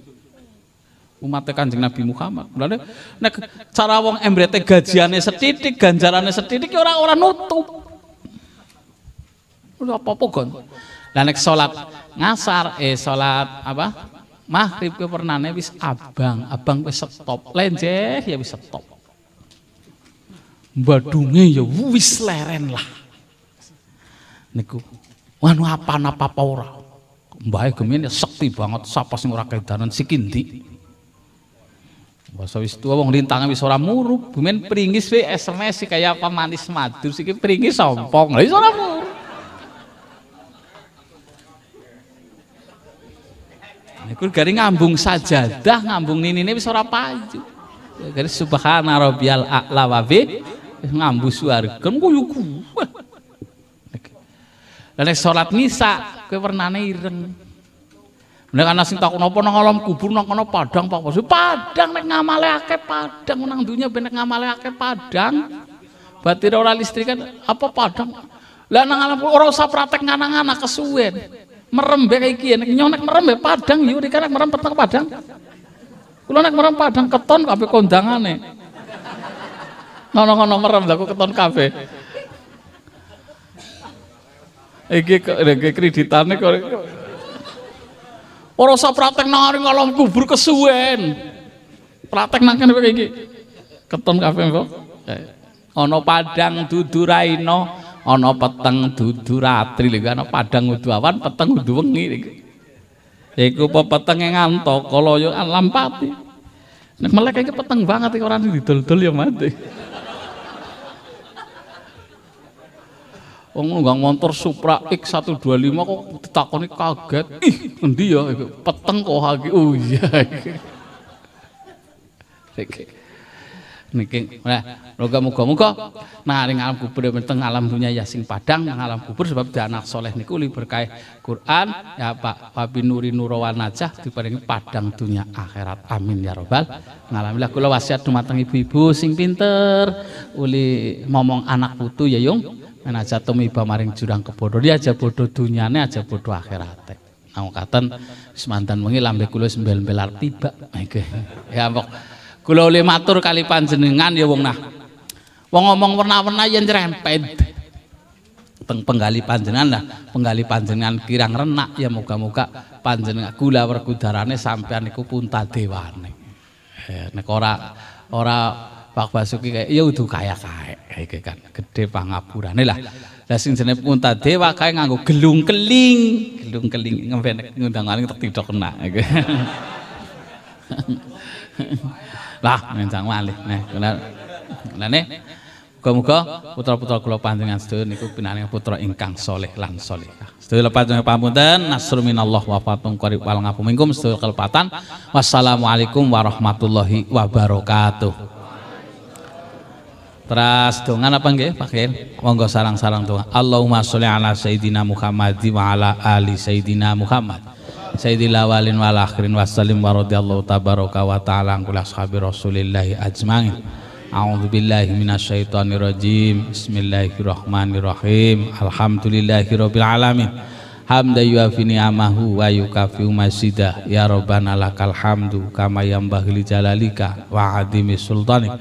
Umat Kanjeng Nabi Muhammad. Mulane nek cara wong embrete gajiane setitik, ganjarane setitik ya Orang-orang nutup. Udah apa-apa gon. Lah nek sholat ngasar eh sholat apa? Maghrib ke pernane wis abang, abang wis stop. Lenjeh ya wis stop. Badungnya ya wis leren lah niku anu apa napa apa ora mbahe gemene sekti banget sapa sing ora kedanan siki ndi Bahasa wis tuwa wong lintange wis ora muruk, bumen pringis we SMS kaya apa manis madu siki pringis sompong. Lah wis ora murub. Niku garing ngambung saja, dah ngambung ninine wis ora payu. Garis subhana rabbiyal a'la wa bi ngambus warga kuyu lah sholat salat misa kowe wernane ireng. Nek ana sing takon apa nang alam kubur nang kono padang Pak Bos. Padang nek ngamale akeh padang nang dunya ben nek ngamale akeh padang. Batira ora listrik kan apa padang. Lah nang alam ora usah praktek anak-anak kesuwen. Merembe kayak iki nek nyonek merembe padang yo ya nek merem peteng padang. Kulo nek merem padang keton kabeh kondangane. Nono-nono merem lha kok keton kabeh. Iki kok kreditane kok Ora usah praktek nang alam kubur kesuwen. Praktek nang kene iki. Keton kabeh kok. Ya, ya. Ana padang dudu raina, ana peteng dudu ratri lho ana padang udu awan, peteng udu wengi iki. Iku apa petenge ngantaka laya lampati. Nek melek iki peteng banget iki ora didol-dol ya mati. Wong nunggang motor Supra X125 kok ditakoni kaget. Ih, endi ya Peteng kok iki. Oh iya. Niki. Iya. Niki. Nah, moga moga. nah ning alam kubur penting alam dunia ya padang nang alam kubur sebab di anak soleh niku li berkah Quran ya Pak Papi Nuri Nurawan najah diparingi padang dunia akhirat. Amin ya robbal alhamdulillah kula wasiat dumateng ibu-ibu sing pinter uli ngomong anak putu ya yung menajat iba maring jurang kebodoh dia aja bodoh dunianya aja bodoh akhirat Nau katen semantan mengi lambe kulo sembel-sembel tiba. Nah, ya mbok kulo oleh matur kali panjenengan ya wong nah. Wong ngomong pernah pernah yang cerempet. Teng penggali panjenengan lah, penggali panjenengan kirang renak ya muka muka panjenengan gula berkudarane sampai niku pun dewane. Ya nek ora ora Pak Basuki kayak ya udah kaya kaya kayak kan gede Nih lah. Lah sing pun tak Dewa kayak nganggo gelung keling, gelung keling ngebenek ngundang aling tak tidak nah, kena. lah mencang malih nah nah nih Muga-muga putra-putra kula panjenengan sedaya niku pinaringan putra ingkang soleh lan salehah. Sedaya panjenengan pamunten nasrul minallah wa fatun qarib wal ngapum sedaya kelepatan. Wassalamualaikum warahmatullahi wabarakatuh. Teras dongan apa nggih Pak Kir? Monggo sarang-sarang dongan. Allahumma sholli ala sayidina Muhammad wa ala ali sayidina Muhammad. Sayyidil awalin wal akhirin wassalim wa radhiyallahu tabaraka wa ta'ala an kulli ashabi Rasulillahi ajmain. A'udzu billahi minasyaitonir rajim. Bismillahirrahmanirrahim. Alhamdulillahirabbil alamin. Hamda yuafi ni'amahu wa yukafi masida Ya Rabbana lakal hamdu kama yanbaghi li jalalika wa adimi sultanik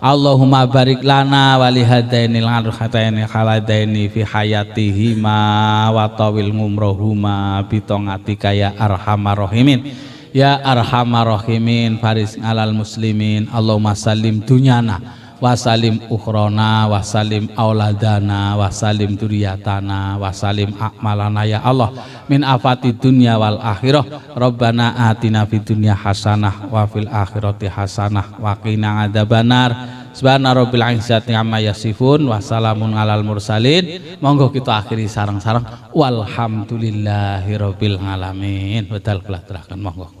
Allahumma barik lana wali hadainil arhataini khaladaini fi hayatihima wa tawil ngumrohuma bitongatika ya arhamar rahimin ya arhamarohimin faris alal muslimin Allahumma salim dunyana wasalim ukhrona wasalim auladana wasalim duriyatana wasalim akmalana ya Allah min afati dunya wal akhirah Rabbana atina fi dunya hasanah wa fil akhirati hasanah wa qina adzabannar Subhana rabbil izzati amma yasifun wa salamun alal mursalin. Monggo kita akhiri sarang-sarang rabbil alamin. Wedal kula terakan monggo.